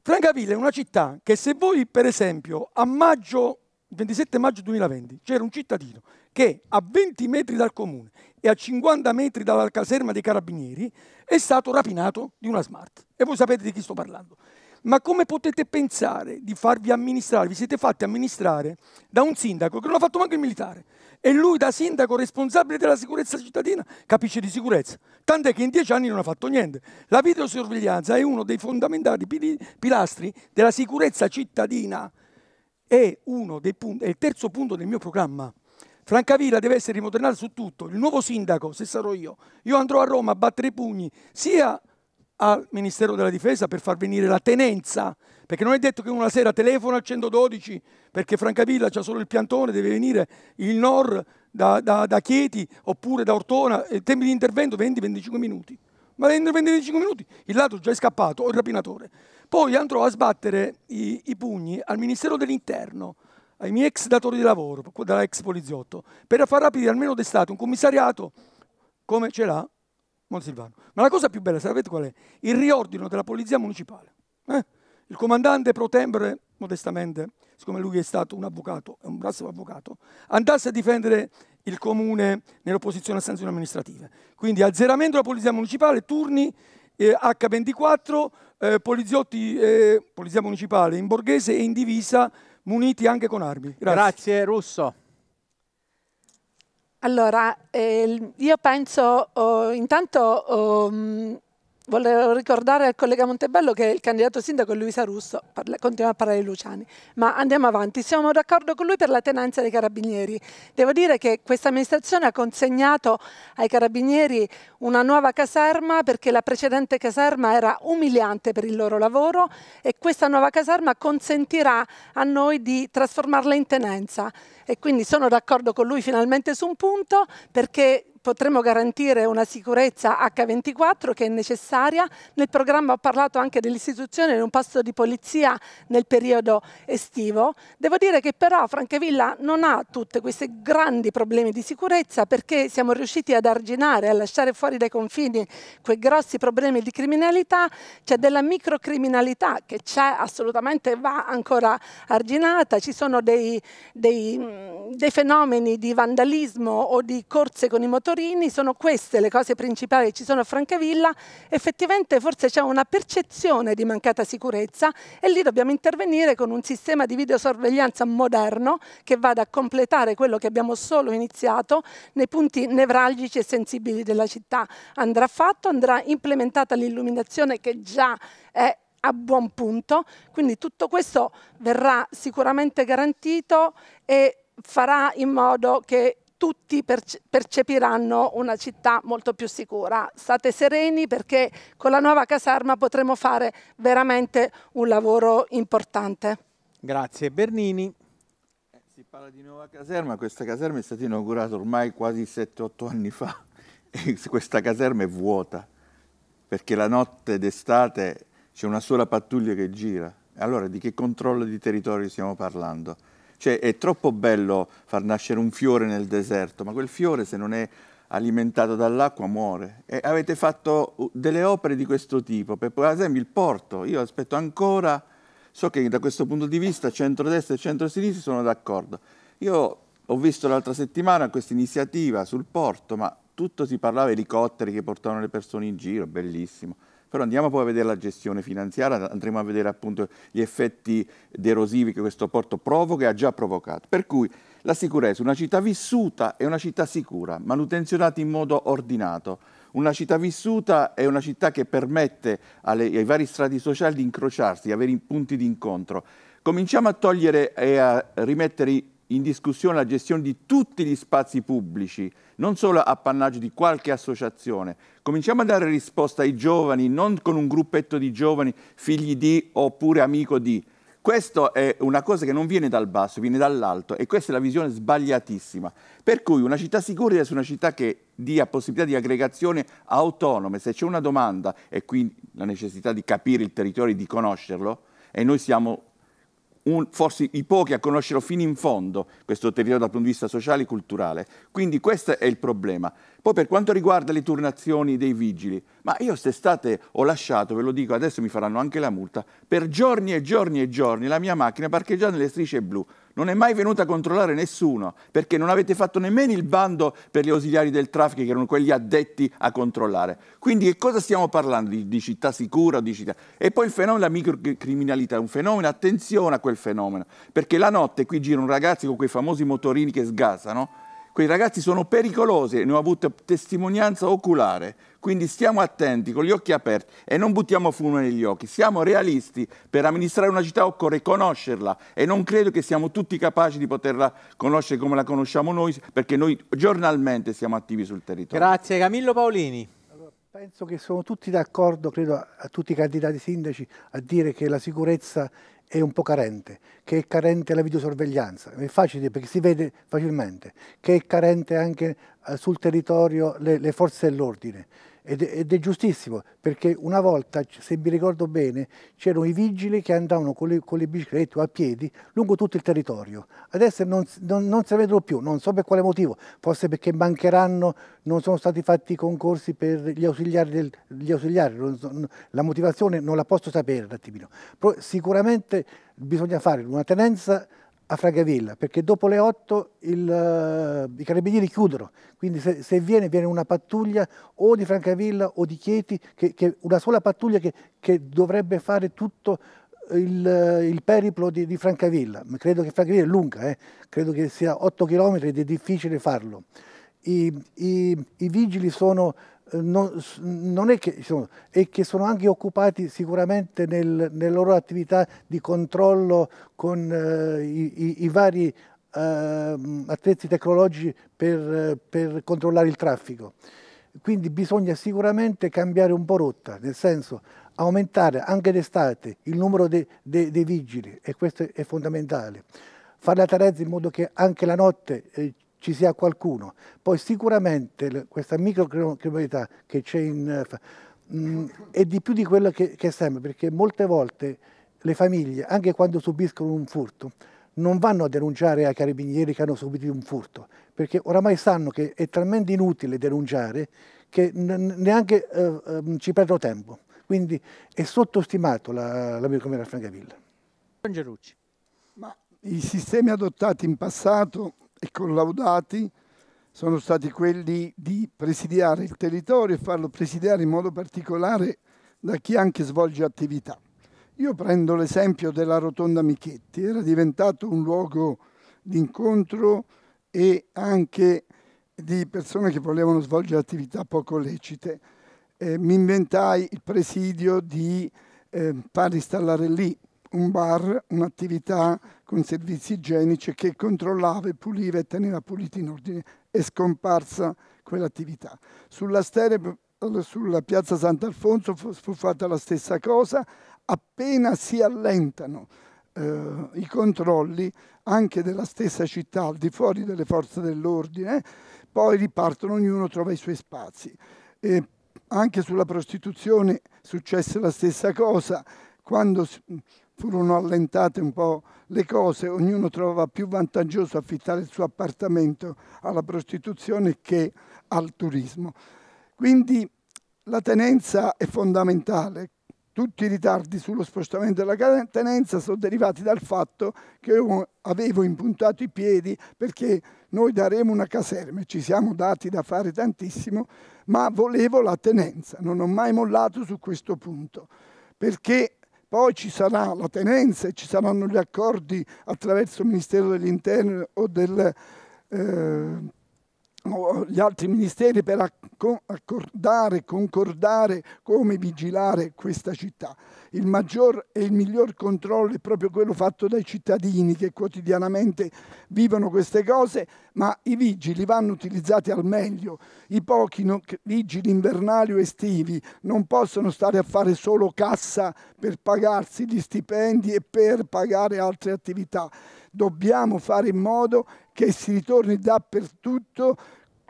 Francavilla è una città che se voi per esempio a maggio, 27 maggio 2020, c'era un cittadino che a 20 metri dal comune e a 50 metri dalla caserma dei carabinieri è stato rapinato di una smart. E voi sapete di chi sto parlando. Ma come potete pensare di farvi amministrare? Vi siete fatti amministrare da un sindaco che non ha fatto manco il militare. E lui da sindaco responsabile della sicurezza cittadina capisce di sicurezza. Tant'è che in dieci anni non ha fatto niente. La videosorveglianza è uno dei fondamentali pilastri della sicurezza cittadina. È, punti, è il terzo punto del mio programma. Francavilla deve essere rimodernata su tutto. Il nuovo sindaco, se sarò io, io andrò a Roma a battere i pugni sia al Ministero della Difesa per far venire la tenenza, perché non è detto che una sera telefona al 112 perché Francavilla c'ha solo il piantone, deve venire il NOR da, da, da Chieti oppure da Ortona, e tempi di intervento 20-25 minuti. Ma dentro 20-25 minuti il ladro già è scappato o il rapinatore. Poi andrò a sbattere i, i pugni al Ministero dell'Interno, ai miei ex datori di lavoro, dalla ex poliziotto, per far aprire almeno d'estate un commissariato come ce l'ha Monsilvano. Ma la cosa più bella, sapete qual è? Il riordino della polizia municipale. Eh? Il comandante pro tempore, modestamente, siccome lui è stato un avvocato, è un bravo avvocato, andasse a difendere il comune nell'opposizione a sanzioni amministrative. Quindi azzeramento della polizia municipale, turni eh, H24, eh, poliziotti, eh, polizia municipale in borghese e in divisa, muniti anche con armi. Grazie, Grazie Russo. Allora, eh, io penso oh, intanto oh, mm, Volevo ricordare al collega Montebello che il candidato sindaco è Luisa Russo, parla, continua a parlare di Luciani, ma andiamo avanti, siamo d'accordo con lui per la tenenza dei carabinieri. Devo dire che questa amministrazione ha consegnato ai carabinieri una nuova caserma perché la precedente caserma era umiliante per il loro lavoro e questa nuova caserma consentirà a noi di trasformarla in tenenza e quindi sono d'accordo con lui finalmente su un punto perché potremo garantire una sicurezza H24 che è necessaria. Nel programma ho parlato anche dell'istituzione di un posto di polizia nel periodo estivo. Devo dire che però Francavilla non ha tutti questi grandi problemi di sicurezza perché siamo riusciti ad arginare, a lasciare fuori dai confini quei grossi problemi di criminalità, c'è della microcriminalità che c'è assolutamente va ancora arginata, ci sono dei, dei, dei fenomeni di vandalismo o di corse con i motori Morini, sono queste le cose principali che ci sono a Francavilla, effettivamente forse c'è una percezione di mancata sicurezza e lì dobbiamo intervenire con un sistema di videosorveglianza moderno che vada a completare quello che abbiamo solo iniziato nei punti nevralgici e sensibili della città. Andrà fatto, andrà implementata l'illuminazione che già è a buon punto, quindi tutto questo verrà sicuramente garantito e farà in modo che tutti percepiranno una città molto più sicura. State sereni perché con la nuova caserma potremo fare veramente un lavoro importante. Grazie Bernini. Eh, si parla di nuova caserma, questa caserma è stata inaugurata ormai quasi 7-8 anni fa [laughs] e questa caserma è vuota perché la notte d'estate c'è una sola pattuglia che gira. Allora di che controllo di territorio stiamo parlando? Cioè è troppo bello far nascere un fiore nel deserto, ma quel fiore se non è alimentato dall'acqua muore. E avete fatto uh, delle opere di questo tipo, per esempio il porto, io aspetto ancora, so che da questo punto di vista centrodestra e centrosinistra sono d'accordo. Io ho visto l'altra settimana questa iniziativa sul porto, ma tutto si parlava di elicotteri che portavano le persone in giro, bellissimo. Però andiamo poi a vedere la gestione finanziaria, andremo a vedere appunto gli effetti derosivi che questo porto provoca e ha già provocato. Per cui la sicurezza, una città vissuta è una città sicura, manutenzionata in modo ordinato. Una città vissuta è una città che permette alle, ai vari strati sociali di incrociarsi, di avere punti di incontro. Cominciamo a togliere e a rimettere in discussione la gestione di tutti gli spazi pubblici, non solo appannaggio di qualche associazione. Cominciamo a dare risposta ai giovani, non con un gruppetto di giovani figli di oppure amico di. Questa è una cosa che non viene dal basso, viene dall'alto e questa è la visione sbagliatissima. Per cui una città sicura è una città che dia possibilità di aggregazione autonome. Se c'è una domanda e quindi la necessità di capire il territorio e di conoscerlo, e noi siamo un, forse i pochi a conoscerlo fino in fondo, questo territorio dal punto di vista sociale e culturale. Quindi questo è il problema. Poi per quanto riguarda le turnazioni dei vigili, ma io quest'estate ho lasciato, ve lo dico, adesso mi faranno anche la multa, per giorni e giorni e giorni la mia macchina parcheggiata nelle strisce blu non è mai venuta a controllare nessuno, perché non avete fatto nemmeno il bando per gli ausiliari del traffico, che erano quelli addetti a controllare. Quindi che cosa stiamo parlando? Di, di città sicura? Di città... E poi il fenomeno della microcriminalità, è un fenomeno, attenzione a quel fenomeno, perché la notte qui gira un ragazzo con quei famosi motorini che sgasano, quei ragazzi sono pericolosi, ne ho avuto testimonianza oculare. Quindi stiamo attenti, con gli occhi aperti e non buttiamo fumo negli occhi. Siamo realisti, per amministrare una città occorre conoscerla e non credo che siamo tutti capaci di poterla conoscere come la conosciamo noi, perché noi giornalmente siamo attivi sul territorio. Grazie Camillo Paolini. penso che sono tutti d'accordo, credo, a tutti i candidati sindaci a dire che la sicurezza è un po' carente, che è carente la videosorveglianza, è facile perché si vede facilmente, che è carente anche eh, sul territorio le, le forze dell'ordine ed, ed è giustissimo, perché una volta, se mi ricordo bene, c'erano i vigili che andavano con le, con le, biciclette o a piedi lungo tutto il territorio. Adesso non, non, non si vedono più, non so per quale motivo, forse perché mancheranno, non sono stati fatti i concorsi per gli ausiliari, del, gli ausiliari non, la motivazione non la posso sapere un attimino, però sicuramente bisogna fare una tenenza a Fraggavilla, perché dopo le 8 il, uh, i carabinieri chiudono, quindi se, se, viene viene una pattuglia o di Francavilla o di Chieti, che, che una sola pattuglia che, che, dovrebbe fare tutto eh, il, eh, il periplo di, di, Francavilla, credo che Francavilla è lunga, eh? credo che sia 8 km ed è difficile farlo. I, i, i vigili sono eh, non, non è, che, insomma, è che sono anche occupati sicuramente nel, nella loro attività di controllo con eh, i, i, vari eh, attrezzi tecnologici per, per, controllare il traffico. Quindi bisogna sicuramente cambiare un po' rotta, nel senso aumentare anche d'estate il numero dei de, de vigili e questo è fondamentale. Fare la Tarezza in modo che anche la notte eh, ci sia qualcuno. Poi sicuramente questa microcriminalità che c'è in... Mh, eh, mm, è di più di quello che, che sembra, perché molte volte le famiglie, anche quando subiscono un furto, non vanno a denunciare ai carabinieri che hanno subito un furto, perché oramai sanno che è talmente inutile denunciare che neanche eh, eh, ci perdono tempo. Quindi è sottostimato la, la microcriminalità a Francavilla. Ma i sistemi adottati in passato e collaudati sono stati quelli di presidiare il territorio e farlo presidiare in modo particolare da chi anche svolge attività. Io prendo l'esempio della Rotonda Michetti, era diventato un luogo di incontro e anche di persone che volevano svolgere attività poco lecite. Eh, mi inventai il presidio di eh, far installare lì un bar, un'attività con servizi igienici che controllava e puliva e teneva puliti in ordine. È scomparsa quell'attività. Sulla, stere, sulla piazza Sant'Alfonso fu, fu fatta la stessa cosa. Appena si allentano eh, i controlli anche della stessa città, al di fuori delle forze dell'ordine, poi ripartono, ognuno trova i suoi spazi. E anche sulla prostituzione successe la stessa cosa, quando furono allentate un po' le cose, ognuno trovava più vantaggioso affittare il suo appartamento alla prostituzione che al turismo. Quindi la tenenza è fondamentale. Tutti i ritardi sullo spostamento della tenenza sono derivati dal fatto che io avevo impuntato i piedi perché noi daremo una caserma, ci siamo dati da fare tantissimo, ma volevo la tenenza, non ho mai mollato su questo punto, perché poi ci sarà la tenenza e ci saranno gli accordi attraverso il Ministero dell'Interno o del eh, o gli altri ministeri per accordare, concordare come vigilare questa città. Il maggior e il miglior controllo è proprio quello fatto dai cittadini che quotidianamente vivono queste cose, ma i vigili vanno utilizzati al meglio. I pochi vigili invernali o estivi non possono stare a fare solo cassa per pagarsi gli stipendi e per pagare altre attività dobbiamo fare in modo che si ritorni dappertutto,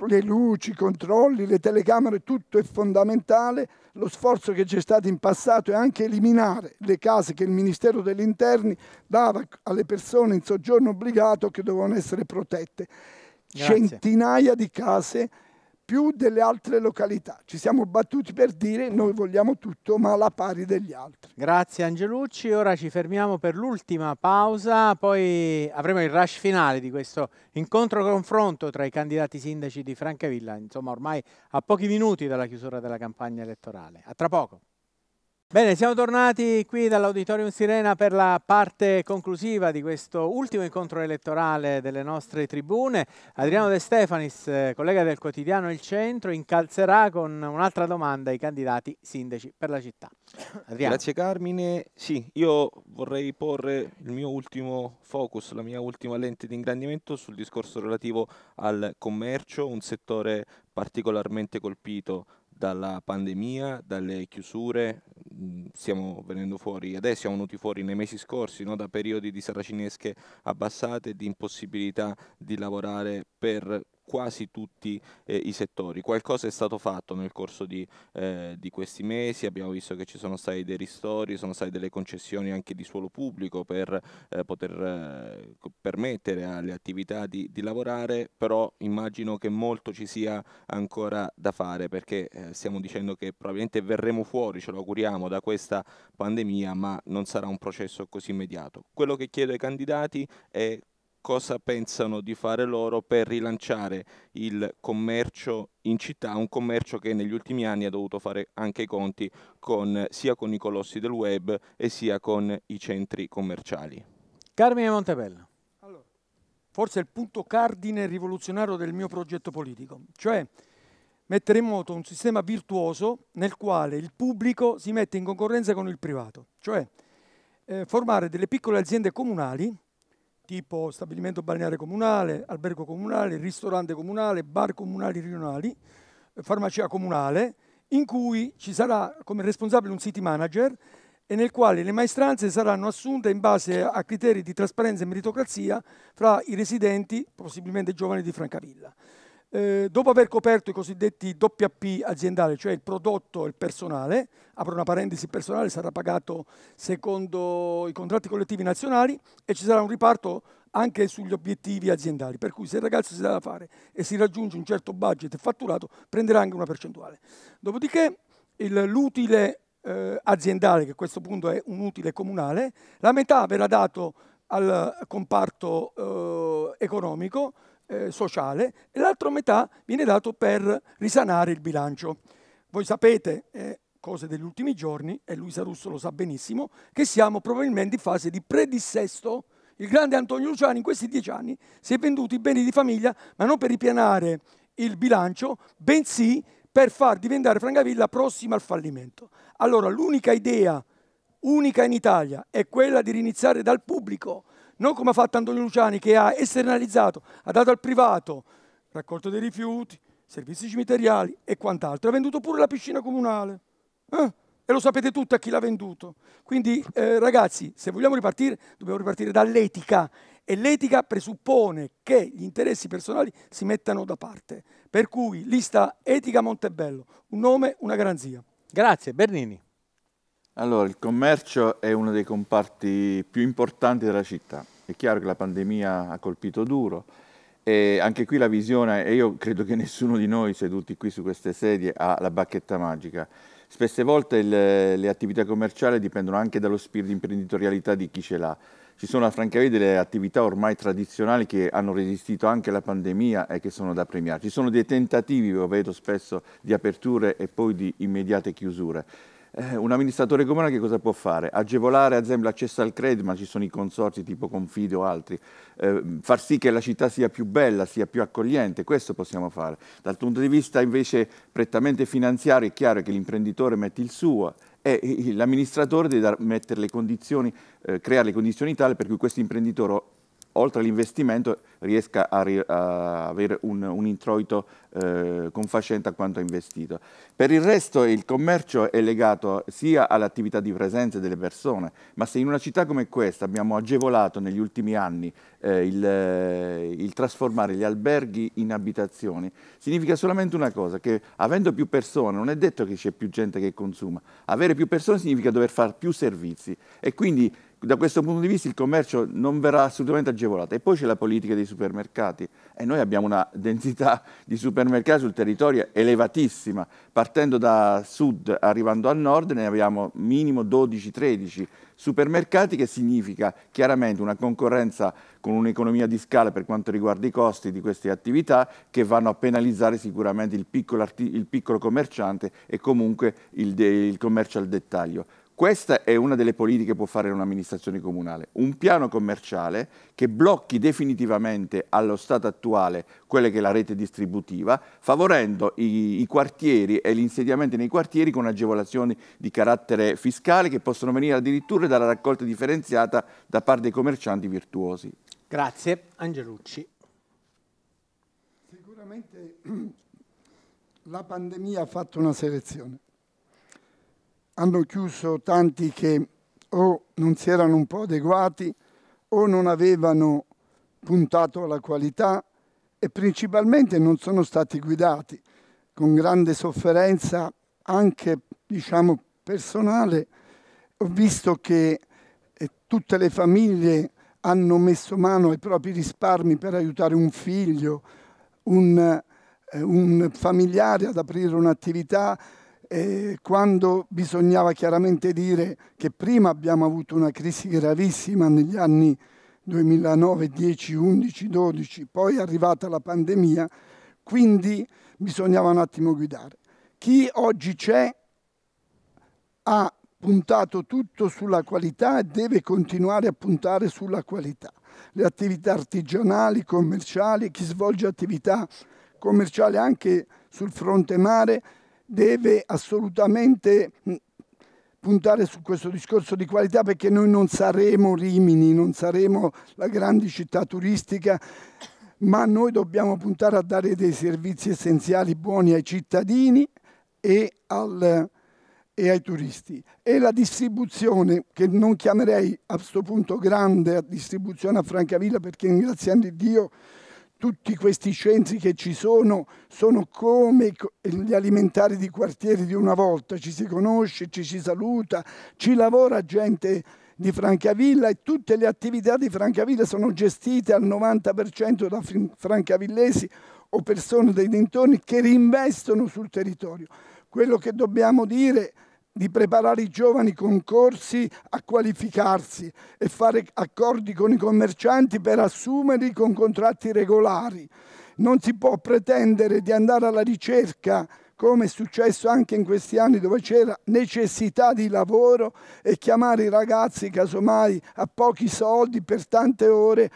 le luci, i controlli, le telecamere, tutto è fondamentale. Lo sforzo che c'è stato in passato è anche eliminare le case che il Ministero degli Interni dava alle persone in soggiorno obbligato che dovevano essere protette. Grazie. Centinaia di case più delle altre località. Ci siamo battuti per dire noi vogliamo tutto ma alla pari degli altri. Grazie Angelucci, ora ci fermiamo per l'ultima pausa, poi avremo il rush finale di questo incontro-confronto tra i candidati sindaci di Francavilla, insomma ormai a pochi minuti dalla chiusura della campagna elettorale. A tra poco. Bene, siamo tornati qui dall'Auditorium Sirena per la parte conclusiva di questo ultimo incontro elettorale delle nostre tribune. Adriano De Stefanis, eh, collega del quotidiano Il Centro, incalzerà con un'altra domanda i candidati sindaci per la città. Adriano. Grazie Carmine. Sì, io vorrei porre il mio ultimo focus, la mia ultima lente di ingrandimento sul discorso relativo al commercio, un settore particolarmente colpito dalla pandemia, dalle chiusure, mm, stiamo venendo fuori adesso, siamo venuti fuori nei mesi scorsi no? da periodi di saracinesche abbassate e di impossibilità di lavorare per quasi tutti eh, i settori. Qualcosa è stato fatto nel corso di, eh, di, questi mesi, abbiamo visto che ci sono stati dei ristori, sono state delle concessioni anche di suolo pubblico per eh, poter eh, permettere alle attività di, di, lavorare, però immagino che molto ci sia ancora da fare perché eh, stiamo dicendo che probabilmente verremo fuori, ce lo auguriamo, da questa pandemia, ma non sarà un processo così immediato. Quello che chiedo ai candidati è cosa pensano di fare loro per rilanciare il commercio in città, un commercio che negli ultimi anni ha dovuto fare anche i conti con, sia con i colossi del web e sia con i centri commerciali. Carmine Montebello. Allora, forse è il punto cardine rivoluzionario del mio progetto politico, cioè mettere in moto un sistema virtuoso nel quale il pubblico si mette in concorrenza con il privato, cioè eh, formare delle piccole aziende comunali tipo stabilimento balneare comunale, albergo comunale, ristorante comunale, bar comunali regionali, eh, farmacia comunale, in cui ci sarà come responsabile un city manager e nel quale le maestranze saranno assunte in base a criteri di trasparenza e meritocrazia fra i residenti, possibilmente giovani di Francavilla. Eh, dopo aver coperto i cosiddetti WP aziendali, cioè il prodotto e il personale, apro una parentesi, il personale sarà pagato secondo i contratti collettivi nazionali e ci sarà un riparto anche sugli obiettivi aziendali, per cui se il ragazzo si dà da fare e si raggiunge un certo budget fatturato, prenderà anche una percentuale. Dopodiché il, l'utile eh, aziendale, che a questo punto è un utile comunale, la metà verrà dato al comparto eh, economico, eh, sociale e l'altra metà viene dato per risanare il bilancio. Voi sapete, eh, cose degli ultimi giorni, e Luisa Russo lo sa benissimo, che siamo probabilmente in fase di predissesto. Il grande Antonio Luciani in questi dieci anni si è venduto i beni di famiglia, ma non per ripianare il bilancio, bensì per far diventare Francavilla prossima al fallimento. Allora l'unica idea, unica in Italia, è quella di riniziare dal pubblico non come ha fatto Antonio Luciani che ha esternalizzato, ha dato al privato raccolto dei rifiuti, servizi cimiteriali e quant'altro. Ha venduto pure la piscina comunale. Eh? E lo sapete tutti a chi l'ha venduto. Quindi eh, ragazzi, se vogliamo ripartire, dobbiamo ripartire dall'etica. E l'etica presuppone che gli interessi personali si mettano da parte. Per cui lista Etica Montebello, un nome, una garanzia. Grazie, Bernini. Allora, il commercio è uno dei comparti più importanti della città è chiaro che la pandemia ha colpito duro. E anche qui la visione, e io credo che [laughs] nessuno di noi seduti qui su queste sedie ha la bacchetta magica. Spesse volte le, le attività commerciali dipendono anche dallo spirito di imprenditorialità di chi ce l'ha. Ci sono a Francavia delle attività ormai tradizionali che hanno resistito anche alla pandemia e che sono da premiare. Ci sono dei tentativi, lo vedo spesso, di aperture e poi di immediate chiusure eh, un amministratore comunale che cosa può fare? Agevolare ad esempio l'accesso al credito, ma ci sono i consorti tipo Confidi o altri, eh, far sì che la città sia più bella, sia più accogliente, questo possiamo fare. Dal punto di vista invece prettamente finanziario è chiaro che l'imprenditore mette il suo e l'amministratore deve dar, mettere le condizioni, eh, creare le condizioni tali per cui questo imprenditore oltre all'investimento riesca a, a avere un, un introito eh, confacente a quanto investito. Per il resto il commercio è legato sia all'attività di presenza delle persone, ma se in una città come questa abbiamo agevolato negli ultimi anni eh, il, eh, il trasformare gli alberghi in abitazioni, significa solamente una cosa, che avendo più persone non è detto che c'è più gente che consuma, avere più persone significa dover fare più servizi e quindi da questo punto di vista il commercio non verrà assolutamente agevolato. E poi c'è la politica dei supermercati e noi abbiamo una [laughs] densità di supermercati sul territorio elevatissima, partendo da sud arrivando a nord ne abbiamo minimo 12-13 supermercati che significa chiaramente una concorrenza con un'economia di scala per quanto riguarda i costi di queste attività che vanno a penalizzare sicuramente il piccolo, il piccolo commerciante e comunque il, il commercio al dettaglio. Questa è una delle politiche che può fare un'amministrazione comunale, un piano commerciale che blocchi definitivamente allo stato attuale quella che è la rete distributiva, favorendo i, i quartieri e l'insediamento nei quartieri con agevolazioni di carattere fiscale che possono venire addirittura dalla raccolta differenziata da parte dei commercianti virtuosi. Grazie. Angelucci. Sicuramente [clears throat] la pandemia ha fatto una selezione hanno chiuso tanti che o non si erano un po' adeguati o non avevano puntato alla qualità e principalmente non sono stati guidati con grande sofferenza anche diciamo personale ho visto che eh, tutte le famiglie hanno messo mano ai propri risparmi per aiutare un figlio un, eh, un familiare ad aprire un'attività eh, quando bisognava chiaramente dire che prima abbiamo avuto una crisi gravissima negli anni 2009, 10, 11, 12, poi è arrivata la pandemia, quindi bisognava un attimo guidare. Chi oggi c'è ha puntato tutto sulla qualità e deve continuare a puntare sulla qualità. Le attività artigianali, commerciali, chi svolge attività commerciale anche sul fronte mare deve assolutamente mm, puntare su questo discorso di qualità perché noi non saremo Rimini, non saremo la grande città turistica, ma noi dobbiamo puntare a dare dei servizi essenziali buoni ai cittadini e, al, e ai turisti. E la distribuzione, che non chiamerei a questo punto grande distribuzione a Francavilla perché ringraziando Dio tutti questi centri che ci sono sono come gli alimentari di quartieri di una volta, ci si conosce, ci si saluta, ci lavora gente di Francavilla e tutte le attività di Francavilla sono gestite al 90% da francavillesi o persone dei dintorni che rinvestono sul territorio. Quello che dobbiamo dire è di preparare i giovani concorsi a qualificarsi e fare accordi con i commercianti per assumerli con contratti regolari. Non si può pretendere di andare alla ricerca come è successo anche in questi anni dove c'era necessità di lavoro e chiamare i ragazzi casomai a pochi soldi per tante ore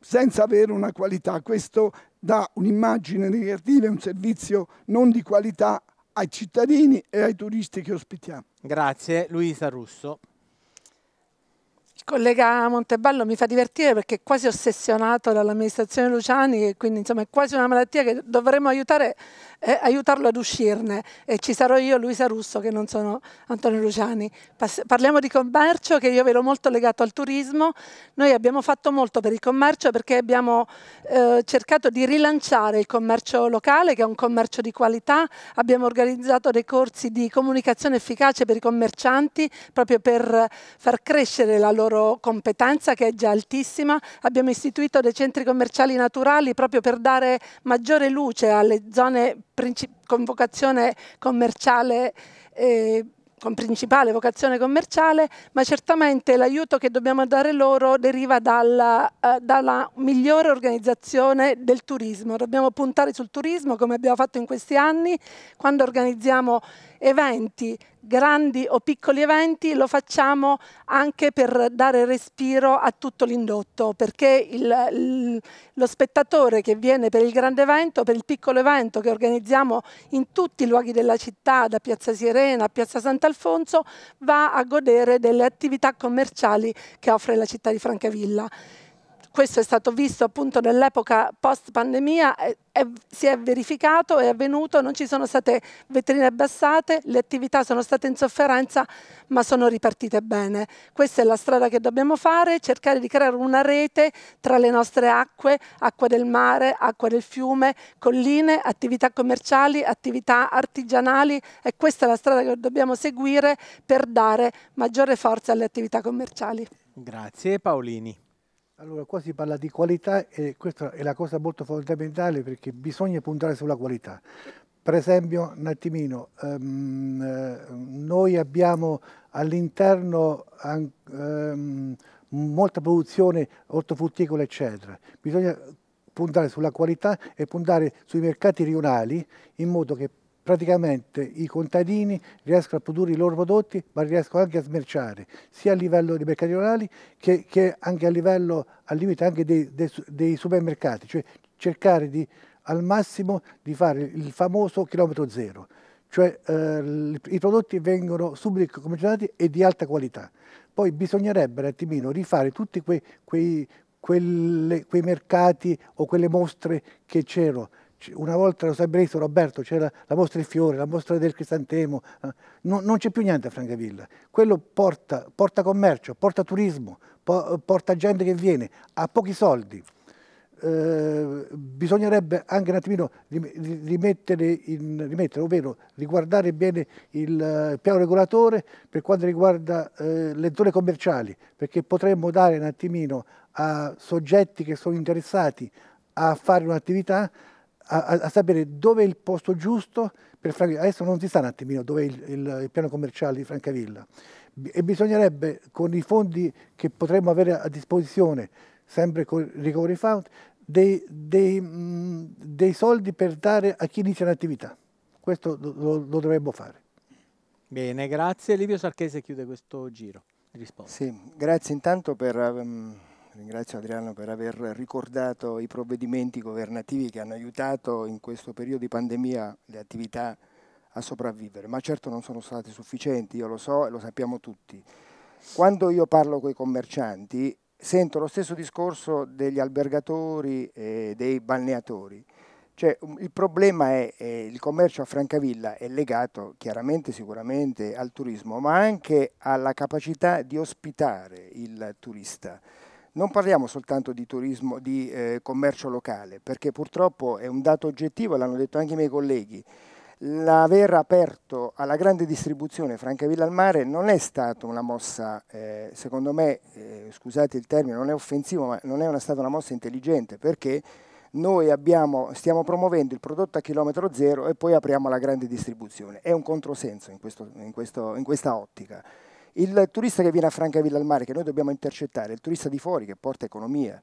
senza avere una qualità. Questo dà un'immagine negativa e un servizio non di qualità ai cittadini e ai turisti che ospitiamo. Grazie, Luisa Russo. Il collega Montebello mi fa divertire perché è quasi ossessionato dall'amministrazione Luciani, quindi insomma è quasi una malattia che dovremmo aiutare eh, aiutarlo ad uscirne. E ci sarò io, Luisa Russo, che non sono Antonio Luciani. Pas- parliamo di commercio, che io vedo molto legato al turismo. Noi abbiamo fatto molto per il commercio perché abbiamo eh, cercato di rilanciare il commercio locale, che è un commercio di qualità. Abbiamo organizzato dei corsi di comunicazione efficace per i commercianti, proprio per far crescere la loro competenza, che è già altissima. Abbiamo istituito dei centri commerciali naturali proprio per dare maggiore luce alle zone con vocazione commerciale. Eh, con principale vocazione commerciale, ma certamente l'aiuto che dobbiamo dare loro deriva dalla, eh, dalla, migliore organizzazione del turismo. Dobbiamo puntare sul turismo come abbiamo fatto in questi anni, quando organizziamo eventi, grandi o piccoli eventi, lo facciamo anche per dare respiro a tutto l'indotto, perché il, il, lo spettatore che viene per il grande evento, per il piccolo evento che organizziamo in tutti i luoghi della città, da Piazza Sirena a Piazza Sant'Alfonso, va a godere delle attività commerciali che offre la città di Francavilla. Questo è stato visto appunto nell'epoca post pandemia, è, è, si è verificato, è avvenuto, non ci sono state vetrine abbassate, le attività sono state in sofferenza ma sono ripartite bene. Questa è la strada che dobbiamo fare, cercare di creare una rete tra le nostre acque, acqua del mare, acqua del fiume, colline, attività commerciali, attività artigianali e questa è la strada che dobbiamo seguire per dare maggiore forza alle attività commerciali. Grazie Paolini. Allora, qua si parla di qualità e questa è la cosa molto fondamentale perché bisogna puntare sulla qualità. Per esempio, un attimino, ehm, eh, noi abbiamo all'interno ehm, molta produzione ortofrutticola, eccetera. Bisogna puntare sulla qualità e puntare sui mercati rionali in modo che praticamente i contadini riescono a produrre i loro prodotti ma riescono anche a smerciare sia a livello dei mercati rurali che, che anche a livello al limite anche dei, dei, dei, supermercati cioè cercare di al massimo di fare il famoso chilometro zero cioè eh, i prodotti vengono subito commerciati e di alta qualità poi bisognerebbe un attimino rifare tutti quei, quei, quelle, quei mercati o quelle mostre che c'erano una volta lo sai benissimo Roberto, c'era la mostra del fiore, la mostra del cristantemo, eh, non, non c'è più niente a Francavilla. Quello porta, porta commercio, porta turismo, po porta gente che viene, a pochi soldi. Eh, bisognerebbe anche un attimino rimettere, in, rimettere, ovvero riguardare bene il piano regolatore per quanto riguarda eh, le zone commerciali, perché potremmo dare un attimino a soggetti che sono interessati a fare un'attività a, a, sapere dove è il posto giusto per Francavilla. Adesso non si sa un attimino dove è il, il, il, piano commerciale di Francavilla e bisognerebbe con i fondi che potremmo avere a disposizione, sempre con il Recovery Fund, dei, dei, mh, dei soldi per dare a chi inizia un'attività. Questo lo, lo, lo, dovremmo fare. Bene, grazie. Livio Sarchese chiude questo giro di risposta. Sì, grazie intanto per... Um ringrazio Adriano per aver ricordato i provvedimenti governativi che hanno aiutato in questo periodo di pandemia le attività a sopravvivere, ma certo non sono stati sufficienti, io lo so e lo sappiamo tutti. Quando io parlo con i commercianti sento lo stesso discorso degli albergatori e dei balneatori. Cioè, um, il problema è che il commercio a Francavilla è legato chiaramente sicuramente al turismo, ma anche alla capacità di ospitare il turista. Non parliamo soltanto di turismo, di eh, commercio locale, perché purtroppo è un dato oggettivo, l'hanno detto anche i miei colleghi, l'aver aperto alla grande distribuzione Francavilla al mare non è stata una mossa, eh, secondo me, eh, scusate il termine, non è offensivo, ma non è una, stata una mossa intelligente, perché noi abbiamo, stiamo promuovendo il prodotto a chilometro zero e poi apriamo alla grande distribuzione. È un controsenso in, questo, in, questo, in questa ottica. Il turista che viene a Francavilla al mare, che noi dobbiamo intercettare, il turista di fuori che porta economia,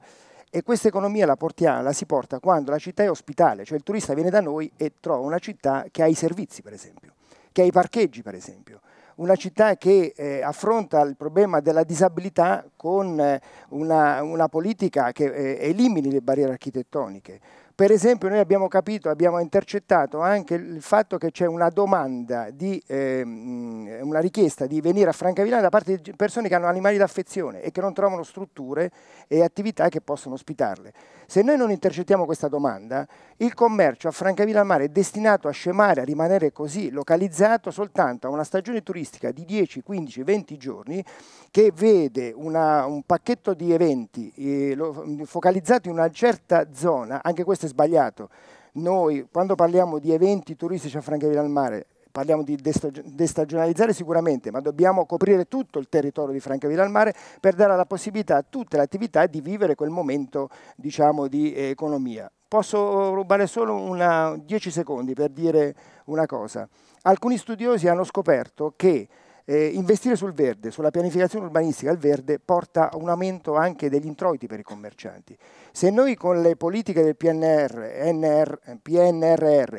e questa economia la, portiamo, la si porta quando la città è ospitale, cioè il turista viene da noi e trova una città che ha i servizi, per esempio, che ha i parcheggi, per esempio, una città che eh, affronta il problema della disabilità con eh, una, una, politica che eh, elimini le barriere architettoniche, per esempio noi abbiamo capito, abbiamo intercettato anche il fatto che c'è una domanda, di, ehm, una richiesta di venire a Francavillana da parte di persone che hanno animali d'affezione e che non trovano strutture e attività che possono ospitarle. Se noi non intercettiamo questa domanda, il commercio a Francavilla al Mare è destinato a scemare, a rimanere così localizzato soltanto a una stagione turistica di 10, 15, 20 giorni che vede una, un pacchetto di eventi eh, focalizzato in una certa zona, anche questo è sbagliato. Noi quando parliamo di eventi turistici a Francavilla al Mare parliamo di destagionalizzare sicuramente, ma dobbiamo coprire tutto il territorio di Francavilla al Mare per dare la possibilità a tutte le attività di vivere quel momento diciamo, di eh, economia. Posso rubare solo 10 secondi per dire una cosa. Alcuni studiosi hanno scoperto che eh, investire sul verde, sulla pianificazione urbanistica, il verde porta a un aumento anche degli introiti per i commercianti. Se noi con le politiche del PNR, NR, PNRR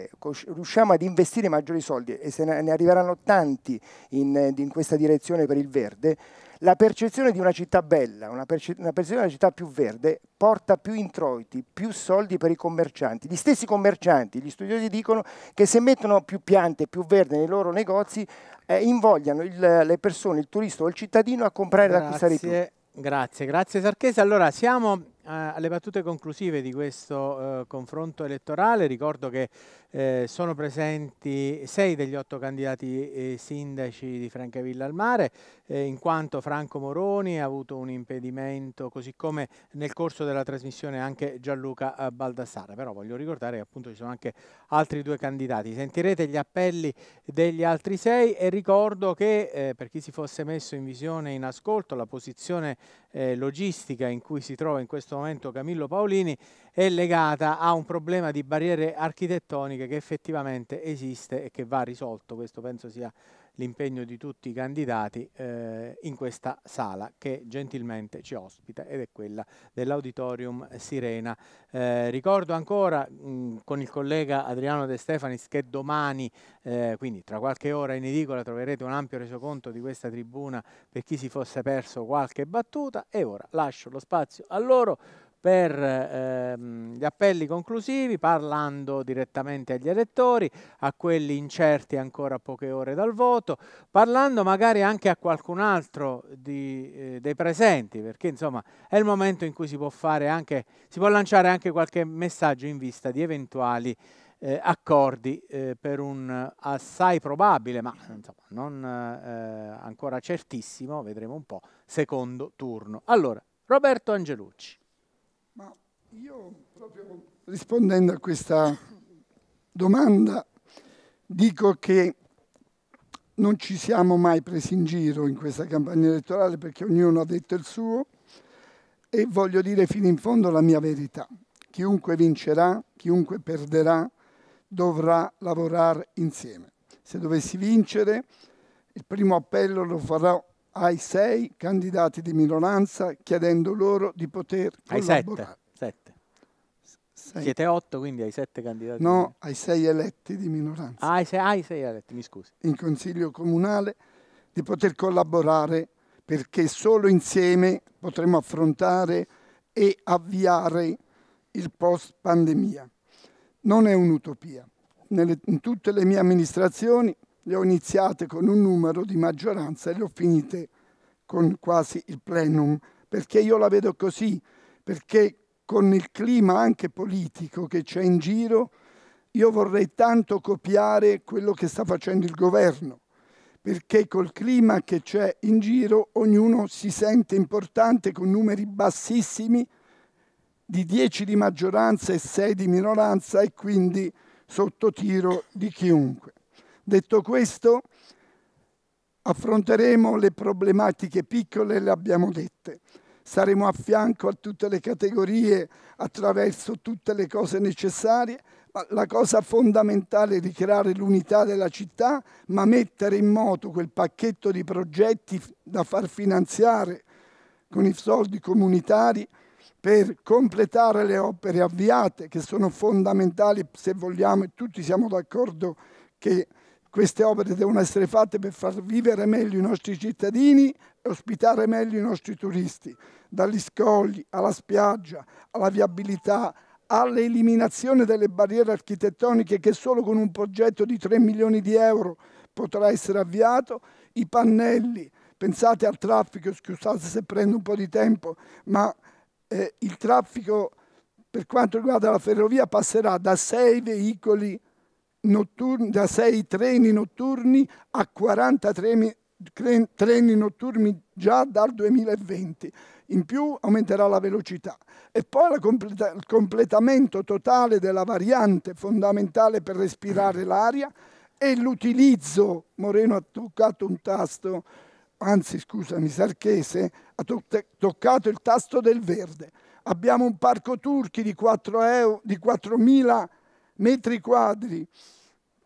riusciamo ad investire maggiori soldi e se ne arriveranno tanti in, in questa direzione per il verde, la percezione di una città bella, una, perce una percezione di una città più verde, porta più introiti, più soldi per i commercianti. Gli stessi commercianti, gli studiosi dicono che se mettono più piante, più verde nei loro negozi, eh, invogliano il, le persone, il turista o il cittadino a comprare e acquistare di più. Grazie, grazie Sarchese. Allora siamo alle battute conclusive di questo eh, confronto elettorale. Ricordo che eh, sono presenti sei degli otto candidati eh, sindaci di Francavilla al Mare, eh, in quanto Franco Moroni ha avuto un impedimento, così come nel corso della trasmissione anche Gianluca eh, Baldassare. Però voglio ricordare che appunto ci sono anche altri due candidati. Sentirete gli appelli degli altri sei e ricordo che eh, per chi si fosse messo in visione in ascolto la posizione eh, logistica in cui si trova in questo momento Camillo Paolini è legata a un problema di barriere architettoniche che effettivamente esiste e che va risolto. Questo penso sia l'impegno di tutti i candidati eh, in questa sala che gentilmente ci ospita ed è quella dell'Auditorium Sirena. Eh, ricordo ancora mh, con il collega Adriano De Stefanis che domani, eh, quindi tra qualche ora in edicola, troverete un ampio resoconto di questa tribuna per chi si fosse perso qualche battuta e ora lascio lo spazio a loro per ehm, gli appelli conclusivi parlando direttamente agli elettori, a quelli incerti ancora poche ore dal voto, parlando magari anche a qualcun altro di, eh, dei presenti, perché insomma è il momento in cui si può, fare anche, si può lanciare anche qualche messaggio in vista di eventuali eh, accordi eh, per un assai probabile, ma insomma, non eh, ancora certissimo, vedremo un po', secondo turno. Allora, Roberto Angelucci. Ma io proprio rispondendo a questa domanda dico che non ci siamo mai presi in giro in questa campagna elettorale perché ognuno ha detto il suo e voglio dire fino in fondo la mia verità. Chiunque vincerà, chiunque perderà, dovrà lavorare insieme. Se dovessi vincere, il primo appello lo farò ai sei candidati di minoranza chiedendo loro di poter ai collaborare. Sette. sette. Siete otto, quindi ai sette candidati? No, ai sei eletti di minoranza. Ah, ai sei, ai sei eletti, mi scusi. In consiglio comunale di poter collaborare perché solo insieme potremo affrontare e avviare il post pandemia. Non è un'utopia. in tutte le mie amministrazioni le ho iniziate con un numero di maggioranza e le ho finite con quasi il plenum, perché io la vedo così, perché con il clima anche politico che c'è in giro, io vorrei tanto copiare quello che sta facendo il governo, perché col clima che c'è in giro ognuno si sente importante con numeri bassissimi di 10 di maggioranza e 6 di minoranza e quindi sotto tiro di chiunque. Detto questo, affronteremo le problematiche piccole, le abbiamo dette. Saremo a fianco a tutte le categorie attraverso tutte le cose necessarie, la cosa fondamentale è ricreare l'unità della città, ma mettere in moto quel pacchetto di progetti da far finanziare con i soldi comunitari per completare le opere avviate che sono fondamentali se vogliamo e tutti siamo d'accordo che queste opere devono essere fatte per far vivere meglio i nostri cittadini e ospitare meglio i nostri turisti, dagli scogli alla spiaggia, alla viabilità, all'eliminazione delle barriere architettoniche che solo con un progetto di 3 milioni di euro potrà essere avviato, i pannelli, pensate al traffico, scusate se prendo un po' di tempo, ma eh, il traffico per quanto riguarda la ferrovia passerà da 6 veicoli notturni, da 6 treni notturni a 40 treni, treni notturni già dal 2020. In più aumenterà la velocità. E poi completa, il completamento totale della variante fondamentale per respirare l'aria e l'utilizzo, Moreno ha toccato un tasto, anzi scusami, Sarchese ha to toccato il tasto del verde. Abbiamo un parco turchi di 4.000 euro, di 4.000 metri quadri,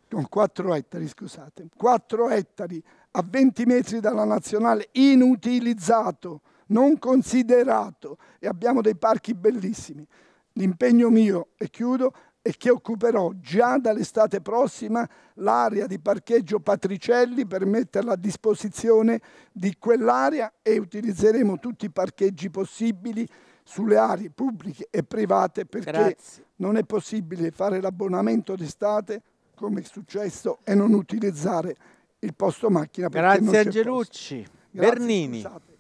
no, 4 ettari, scusate, 4 ettari a 20 metri dalla nazionale inutilizzato, non considerato e abbiamo dei parchi bellissimi. L'impegno mio, e chiudo, è che occuperò già dall'estate prossima l'area di parcheggio Patricelli per metterla a disposizione di quell'area e utilizzeremo tutti i parcheggi possibili sulle aree pubbliche e private perché Grazie. Non è possibile fare l'abbonamento d'estate come è successo e non utilizzare il posto macchina. Grazie Angelucci. Grazie, Bernini. Scusate.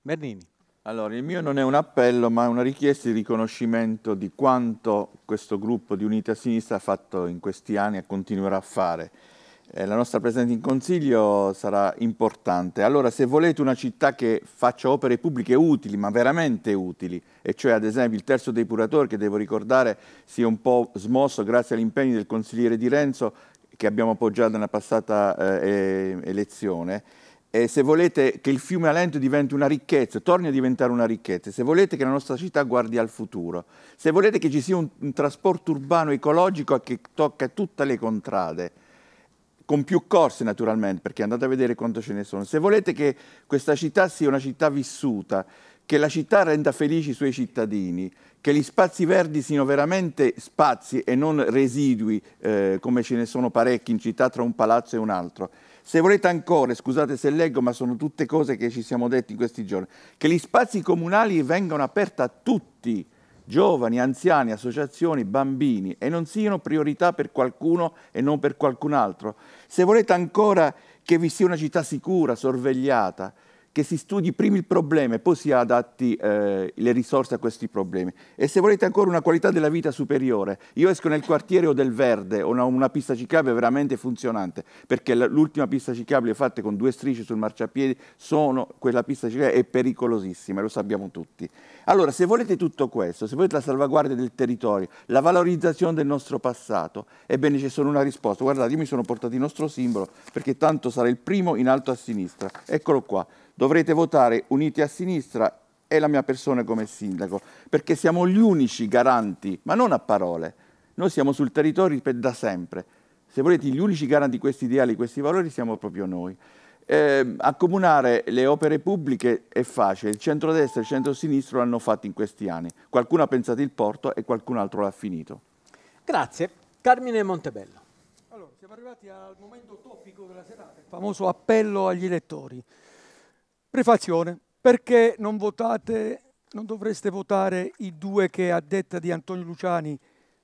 Bernini. Allora, il mio non è un appello, ma una richiesta di riconoscimento di quanto questo gruppo di Unita Sinistra ha fatto in questi anni e continuerà a fare eh, la nostra presenza in Consiglio sarà importante. Allora, se volete una città che faccia opere pubbliche utili, ma veramente utili, e cioè ad esempio il terzo depuratore, che devo ricordare sia un po' smosso grazie agli impegni del consigliere Di Renzo, che abbiamo appoggiato nella passata eh, elezione, e se volete che il fiume Alento diventi una ricchezza, torni a diventare una ricchezza, se volete che la nostra città guardi al futuro, se volete che ci sia un, un trasporto urbano ecologico che tocca tutte le contrade, con più corse naturalmente, perché andate a vedere quanto ce ne sono. Se volete che questa città sia una città vissuta, che la città renda felici i suoi cittadini, che gli spazi verdi siano veramente spazi e non residui, eh, come ce ne sono parecchi in città tra un palazzo e un altro. Se volete ancora, scusate se leggo, ma sono tutte cose che ci siamo detti in questi giorni, che gli spazi comunali vengano aperti a tutti, giovani, anziani, associazioni, bambini e non siano priorità per qualcuno e non per qualcun altro. Se volete ancora che vi sia una città sicura, sorvegliata, che si studi prima il problema e poi si adatti eh, le risorse a questi problemi. E se volete ancora una qualità della vita superiore, io esco nel quartiere o del verde, ho una, una pista ciclabile veramente funzionante, perché l'ultima pista ciclabile fatta con due strisce sul marciapiede, sono, quella pista ciclabile è pericolosissima, lo sappiamo tutti. Allora, se volete tutto questo, se volete la salvaguardia del territorio, la valorizzazione del nostro passato, ebbene c'è solo una risposta. Guardate, io mi sono portato il nostro simbolo, perché tanto sarà il primo in alto a sinistra. Eccolo qua dovrete votare uniti a sinistra e la mia persona come sindaco, perché siamo gli unici garanti, ma non a parole. Noi siamo sul territorio per da sempre. Se volete, gli unici garanti di questi ideali, di questi valori, siamo proprio noi. Eh, accomunare le opere pubbliche è facile, il centrodestra e il centrosinistra l'hanno fatto in questi anni. Qualcuno ha pensato il porto e qualcun altro l'ha finito. Grazie. Carmine Montebello. Allora, siamo arrivati al momento topico della serata, il famoso appello agli elettori. Prefazione. Perché non votate, non dovreste votare i due che a detta di Antonio Luciani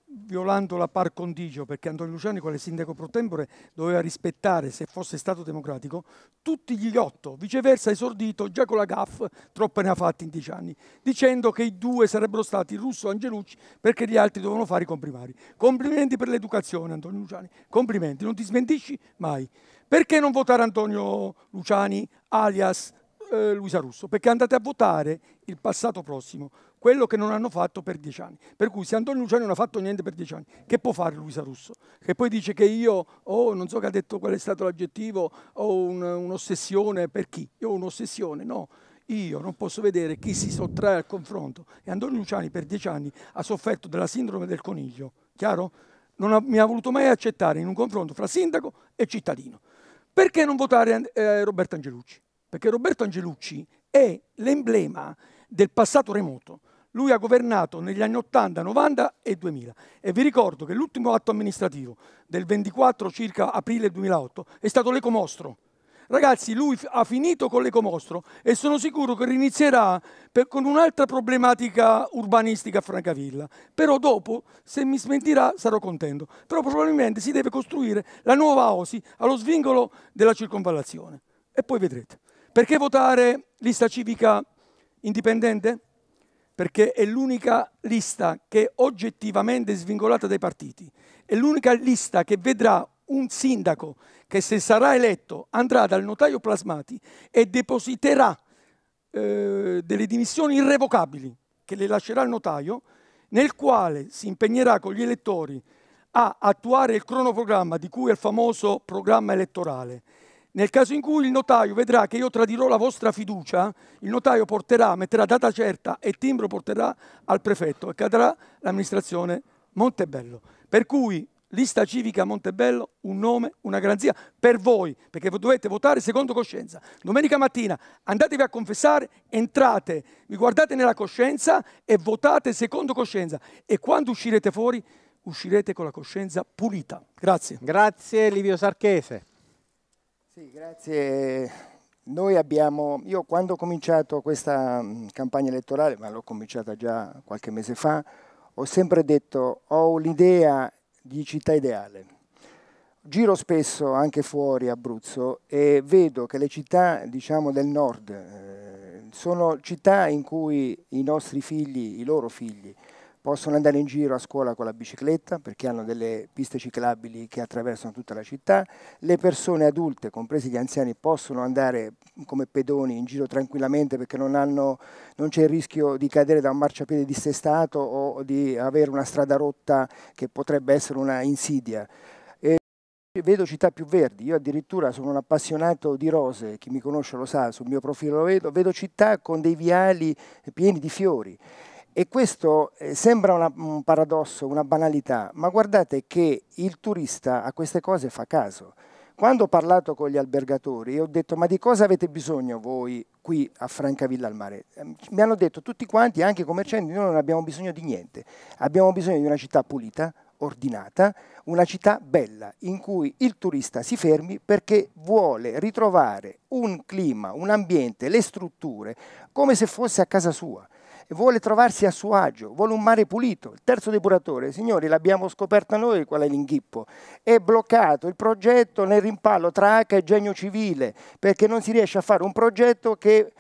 violando la par condicio, perché Antonio Luciani, quale sindaco pro tempore, doveva rispettare, se fosse stato democratico, tutti gli otto, viceversa esordito già con la GAF, troppe ne ha fatti in dieci anni, dicendo che i due sarebbero stati Russo e Angelucci perché gli altri dovevano fare i comprimari. Complimenti per l'educazione, Antonio Luciani, complimenti, non ti smentisci mai. Perché non votare Antonio Luciani, alias eh, Luisa Russo, perché andate a votare il passato prossimo, quello che non hanno fatto per dieci anni. Per cui se Antonio Luciani non ha fatto niente per dieci anni, che può fare Luisa Russo? Che poi dice che io, oh, non so che ha detto qual è stato l'aggettivo, ho un, un'ossessione per chi? Io ho un'ossessione, no. Io non posso vedere chi si sottrae al confronto. E Antonio Luciani per dieci anni ha sofferto della sindrome del coniglio, chiaro? Non ha, mi ha voluto mai accettare in un confronto fra sindaco e cittadino. Perché non votare eh, Roberto Angelucci? perché Roberto Angelucci è l'emblema del passato remoto. Lui ha governato negli anni 80, 90 e 2000 e vi ricordo che l'ultimo atto amministrativo del 24 circa aprile 2008 è stato l'ecomostro. Ragazzi, lui ha finito con l'ecomostro e sono sicuro che rinizierà per, con un'altra problematica urbanistica a Francavilla. Però dopo, se mi smentirà, sarò contento. Però probabilmente si deve costruire la nuova osi allo svingolo della circonvallazione. E poi vedrete. Perché votare lista civica indipendente? Perché è l'unica lista che è oggettivamente svincolata dai partiti, è l'unica lista che vedrà un sindaco che se sarà eletto andrà dal notaio Plasmati e depositerà eh, delle dimissioni irrevocabili che le lascerà il notaio, nel quale si impegnerà con gli elettori a attuare il cronoprogramma di cui è il famoso programma elettorale nel caso in cui il notaio vedrà che io tradirò la vostra fiducia, il notaio porterà, metterà data certa e timbro porterà al prefetto e cadrà l'amministrazione Montebello. Per cui lista civica Montebello, un nome, una garanzia per voi, perché dovete votare secondo coscienza. Domenica mattina andatevi a confessare, entrate, vi guardate nella coscienza e votate secondo coscienza. E quando uscirete fuori, uscirete con la coscienza pulita. Grazie. Grazie Livio Sarchese. Sì, grazie. Noi abbiamo, io quando ho cominciato questa mm, campagna elettorale, ma l'ho cominciata già qualche mese fa, ho sempre detto ho l'idea di città ideale. Giro spesso anche fuori Abruzzo e vedo che le città diciamo, del nord eh, sono città in cui i nostri figli, i loro figli, possono andare in giro a scuola con la bicicletta perché hanno delle piste ciclabili che attraversano tutta la città, le persone adulte, compresi gli anziani, possono andare come pedoni in giro tranquillamente perché non, hanno, non c'è il rischio di cadere da un marciapiede dissestato o di avere una strada rotta che potrebbe essere una insidia. vedo città più verdi, io addirittura sono un appassionato di rose, chi mi conosce lo sa, sul mio profilo lo vedo, vedo città con dei viali pieni di fiori. E questo eh, sembra una, un paradosso, una banalità, ma guardate che il turista a queste cose fa caso. Quando ho parlato con gli albergatori ho detto ma di cosa avete bisogno voi qui a Francavilla al mare? Ehm, mi hanno detto tutti quanti, anche i commercianti, noi non abbiamo bisogno di niente, abbiamo bisogno di una città pulita, ordinata, una città bella in cui il turista si fermi perché vuole ritrovare un clima, un ambiente, le strutture come se fosse a casa sua vuole trovarsi a suo agio, vuole un mare pulito. Il terzo depuratore, signori, l'abbiamo scoperto noi qual è l'inghippo. È bloccato il progetto nel rimpallo tra H e genio civile, perché non si riesce a fare un progetto che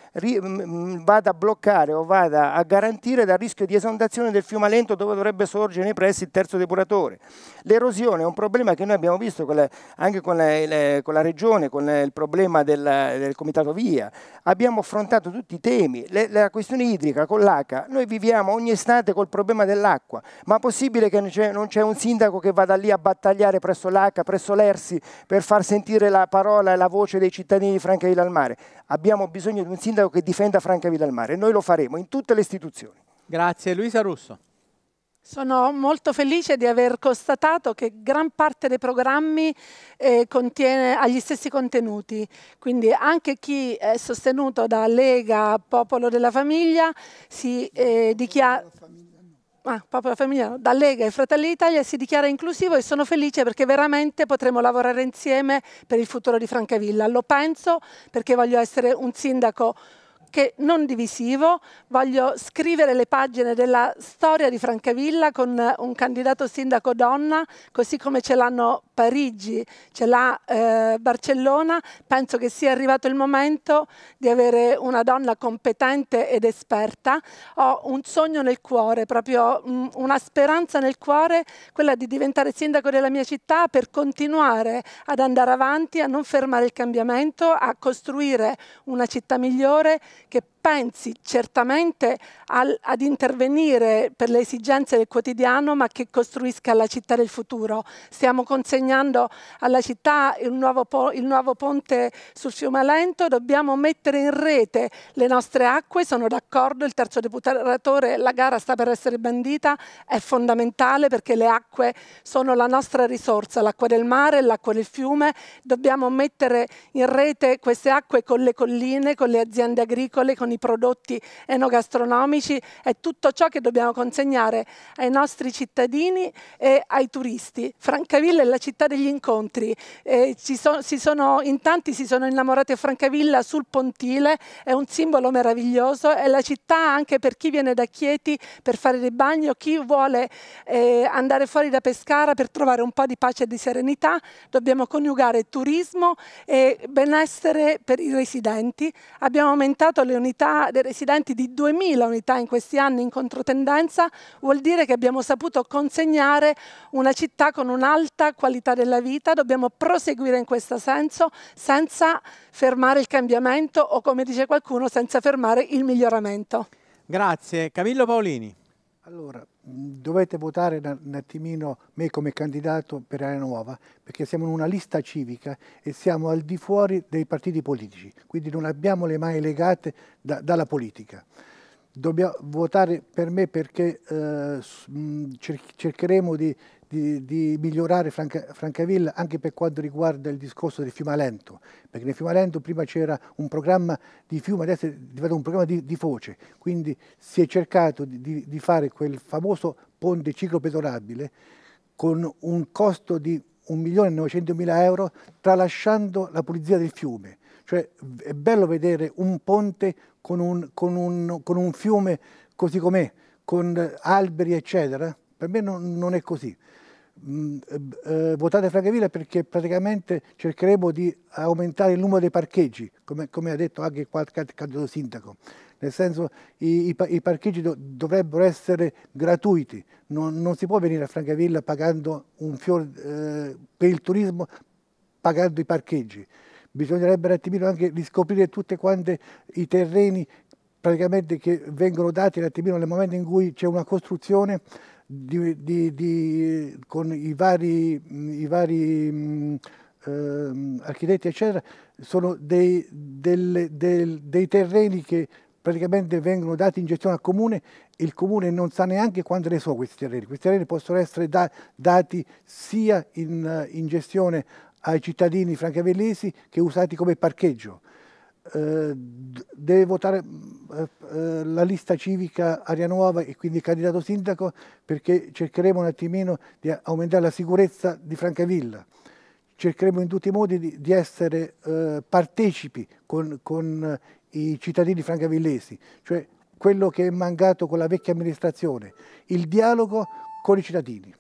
vada a bloccare o vada a garantire dal rischio di esondazione del fiume Lento dove dovrebbe sorgere nei pressi il terzo depuratore. L'erosione è un problema che noi abbiamo visto con la, anche con la, con la, regione, con il problema del, del comitato via. Abbiamo affrontato tutti i temi, la questione idrica con l'acqua opaca. Noi viviamo ogni estate col problema dell'acqua, ma è possibile che non c'è un sindaco che vada lì a battagliare presso l'Aca, presso l'ERSI, per far sentire la parola e la voce dei cittadini di Francavilla al Mare? Abbiamo bisogno di un sindaco che difenda Francavilla al Mare e noi lo faremo in tutte le istituzioni. Grazie Luisa Russo. Sono molto felice di aver constatato che gran parte dei programmi eh, contiene, ha gli stessi contenuti, quindi anche chi è sostenuto da Lega, Popolo della Famiglia, si eh, dichiara... Ah, Popolo Famiglia, da Lega e Fratelli d'Italia si dichiara inclusivo e sono felice perché veramente potremo lavorare insieme per il futuro di Francavilla. Lo penso perché voglio essere un sindaco che non divisivo, voglio scrivere le pagine della storia di Francavilla con eh, un candidato sindaco donna, così come ce l'hanno Parigi, ce l'ha eh, Barcellona, penso che sia arrivato il momento di avere una donna competente ed esperta. Ho un sogno nel cuore, proprio mh, mm, una speranza nel cuore, quella di diventare sindaco della mia città per continuare ad andare avanti, a non fermare il cambiamento, a costruire una città migliore que pensi certamente al, ad intervenire per le esigenze del quotidiano, ma che costruisca la città del futuro. Stiamo consegnando alla città il nuovo, il nuovo ponte sul fiume Lento, dobbiamo mettere in rete le nostre acque, sono d'accordo, il terzo deputatore, la gara sta per essere bandita, è fondamentale perché le acque sono la nostra risorsa, l'acqua del mare, l'acqua del fiume, dobbiamo mettere in rete queste acque con le colline, con le aziende agricole, con i prodotti enogastronomici e tutto ciò che dobbiamo consegnare ai nostri cittadini e ai turisti. Francavilla è la città degli incontri, eh, so, sono, in tanti si sono innamorati di Francavilla sul pontile, è un simbolo meraviglioso, è la città anche per chi viene da Chieti per fare dei bagni o chi vuole eh, andare fuori da Pescara per trovare un po' di pace e di serenità, dobbiamo coniugare turismo e benessere per i residenti. Abbiamo aumentato le unità l'attività dei residenti di 2.000 unità in questi anni in controtendenza vuol dire che abbiamo saputo consegnare una città con un'alta qualità della vita, dobbiamo proseguire in questo senso senza fermare il cambiamento o come dice qualcuno senza fermare il miglioramento. Grazie. Camillo Paolini. Allora, mm, dovete votare un attimino me come candidato per Area Nuova, perché siamo in una lista civica e siamo al di fuori dei partiti politici, quindi non abbiamo le mani legate da, dalla politica. Dobbiamo votare per me perché eh, mm, cercheremo di, di, di migliorare Franca, Francavilla anche per quanto riguarda il discorso del Fiumalento, perché nel Fiumalento prima c'era un programma di fiume, adesso è diventato un programma di, di foce, quindi si è cercato di, di fare quel famoso ponte ciclopedonabile con un costo di 1.900.000 euro tralasciando la pulizia del fiume. Cioè è bello vedere un ponte con un, con un, con un fiume così com'è, con alberi eccetera, per me non, non è così. Eh, votate Francavilla perché praticamente cercheremo di aumentare il numero dei parcheggi, come, come ha detto anche qualche candidato sindaco. Nel senso i, i, i parcheggi do, dovrebbero essere gratuiti, non, non, si può venire a Francavilla pagando un fiore eh, per il turismo pagando i parcheggi. Bisognerebbe un attimino anche riscoprire tutti quanti i terreni praticamente che vengono dati un attimino nel momento in cui c'è una costruzione di, di, di, con i vari, i vari eh, architetti, eccetera, sono dei, del, del, dei terreni che praticamente vengono dati in gestione al comune e il comune non sa neanche quando ne sono questi terreni. Questi terreni possono essere da, dati sia in, in, gestione ai cittadini francavellesi che usati come parcheggio. Eh, deve votare mm, eh, eh, la lista civica Aria Nuova e quindi il candidato sindaco perché cercheremo un attimino di aumentare la sicurezza di Francavilla. Cercheremo in tutti i modi di, di essere eh, partecipi con, con i cittadini francavillesi, cioè quello che è mancato con la vecchia amministrazione, il dialogo con i cittadini.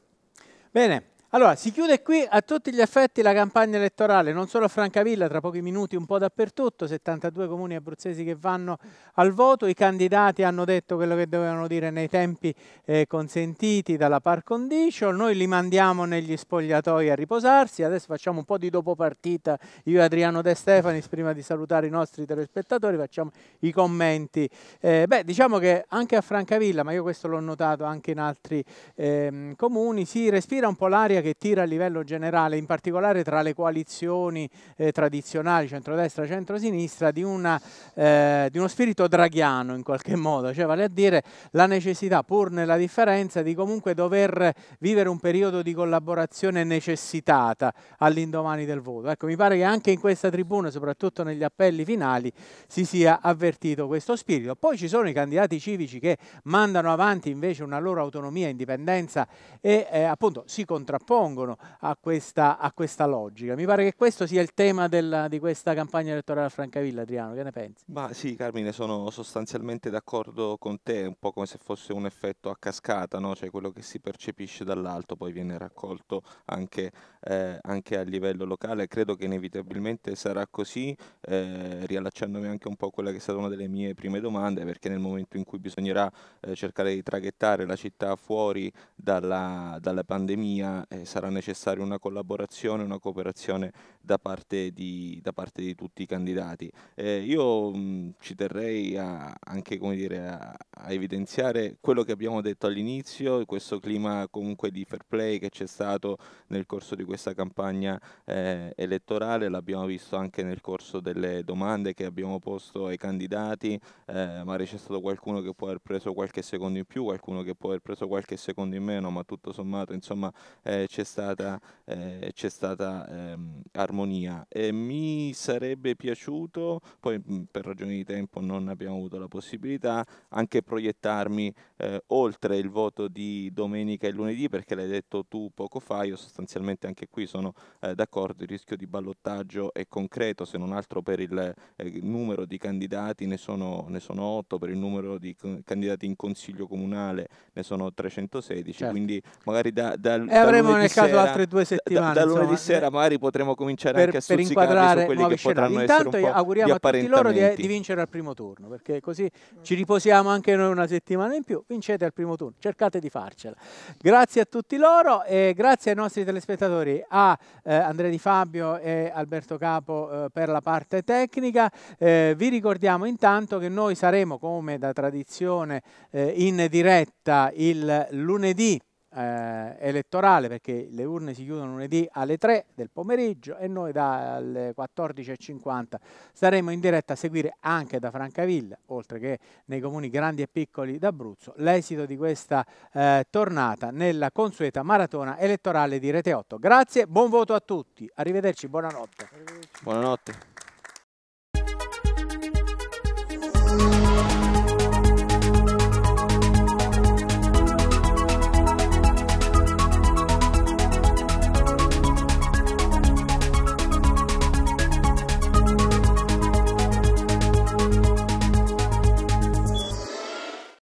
Bene, allora, si chiude qui a tutti gli effetti la campagna elettorale, non solo a Francavilla, tra pochi minuti un po' dappertutto, 72 comuni abruzzesi che vanno al voto, i candidati hanno detto quello che dovevano dire nei tempi eh, consentiti dalla par condicio, noi li mandiamo negli spogliatoi a riposarsi, adesso facciamo un po' di dopopartita, io e Adriano De Stefanis, prima di salutare i nostri telespettatori, facciamo i commenti. Eh, beh, diciamo che anche a Francavilla, ma io questo l'ho notato anche in altri eh, comuni, si respira un po' l'aria che tira a livello generale, in particolare tra le coalizioni eh, tradizionali, centrodestra, centrosinistra, di, una, eh, di uno spirito draghiano in qualche modo, cioè vale a dire la necessità, pur nella differenza, di comunque dover vivere un periodo di collaborazione necessitata all'indomani del voto. Ecco, mi pare che anche in questa tribuna, soprattutto negli appelli finali, si sia avvertito questo spirito. Poi ci sono i candidati civici che mandano avanti invece una loro autonomia, indipendenza e eh, appunto si contrappongono oppongono a questa, a questa logica. Mi pare che questo sia il tema della, di questa campagna elettorale a Francavilla, Adriano, che ne pensi? Ma sì, Carmine, sono sostanzialmente d'accordo con te, un po' come se fosse un effetto a cascata, no? cioè quello che si percepisce dall'alto poi viene raccolto anche, eh, anche a livello locale, credo che inevitabilmente sarà così, eh, riallacciandomi anche un po' a quella che è stata una delle mie prime domande, perché nel momento in cui bisognerà eh, cercare di traghettare la città fuori dalla, dalla pandemia, eh, sarà necessaria una collaborazione, una cooperazione da parte di, da parte di tutti i candidati. Eh, io mh, ci terrei a, anche dire, a, a, evidenziare quello che abbiamo detto all'inizio, questo clima comunque di fair play che c'è stato nel corso di questa campagna eh, elettorale, l'abbiamo visto anche nel corso delle domande che abbiamo posto ai candidati, eh, magari c'è stato qualcuno che può aver preso qualche secondo in più, qualcuno che può aver preso qualche secondo in meno, ma tutto sommato insomma eh, c'è stata, eh, c'è stata ehm, armonia. E mi sarebbe piaciuto, poi mhmm, per ragioni di tempo non abbiamo avuto la possibilità, anche proiettarmi eh, oltre il voto di domenica e lunedì, perché l'hai detto tu poco fa, io sostanzialmente anche qui sono eh, d'accordo, il rischio di ballottaggio è concreto, se non altro per il eh, numero di candidati, ne sono, ne sono 8, per il numero di candidati in consiglio comunale ne sono 316, certo. quindi magari da, da, e da nel sera, caso altre due settimane. Da, da lunedì sera magari potremo cominciare cominciare per, anche a stuzzicarli su quelli che potranno Intanto essere un po' gli apparentamenti. Intanto auguriamo a tutti loro di, di, vincere al primo turno, perché così ci riposiamo anche noi una settimana in più. Vincete al primo turno, cercate di farcela. Grazie a tutti loro e grazie ai nostri telespettatori, a eh, Andrea Di Fabio e Alberto Capo eh, per la parte tecnica. Eh, vi ricordiamo intanto che noi saremo, come da tradizione, eh, in diretta il lunedì eh, elettorale perché le urne si chiudono lunedì alle 3 del pomeriggio e noi dalle 14.50 saremo in diretta a seguire anche da Francavilla, oltre che nei comuni grandi e piccoli d'Abruzzo, l'esito di questa eh, tornata nella consueta maratona elettorale di Rete 8. Grazie, buon voto a tutti, arrivederci, buonanotte. Arrivederci. Buonanotte.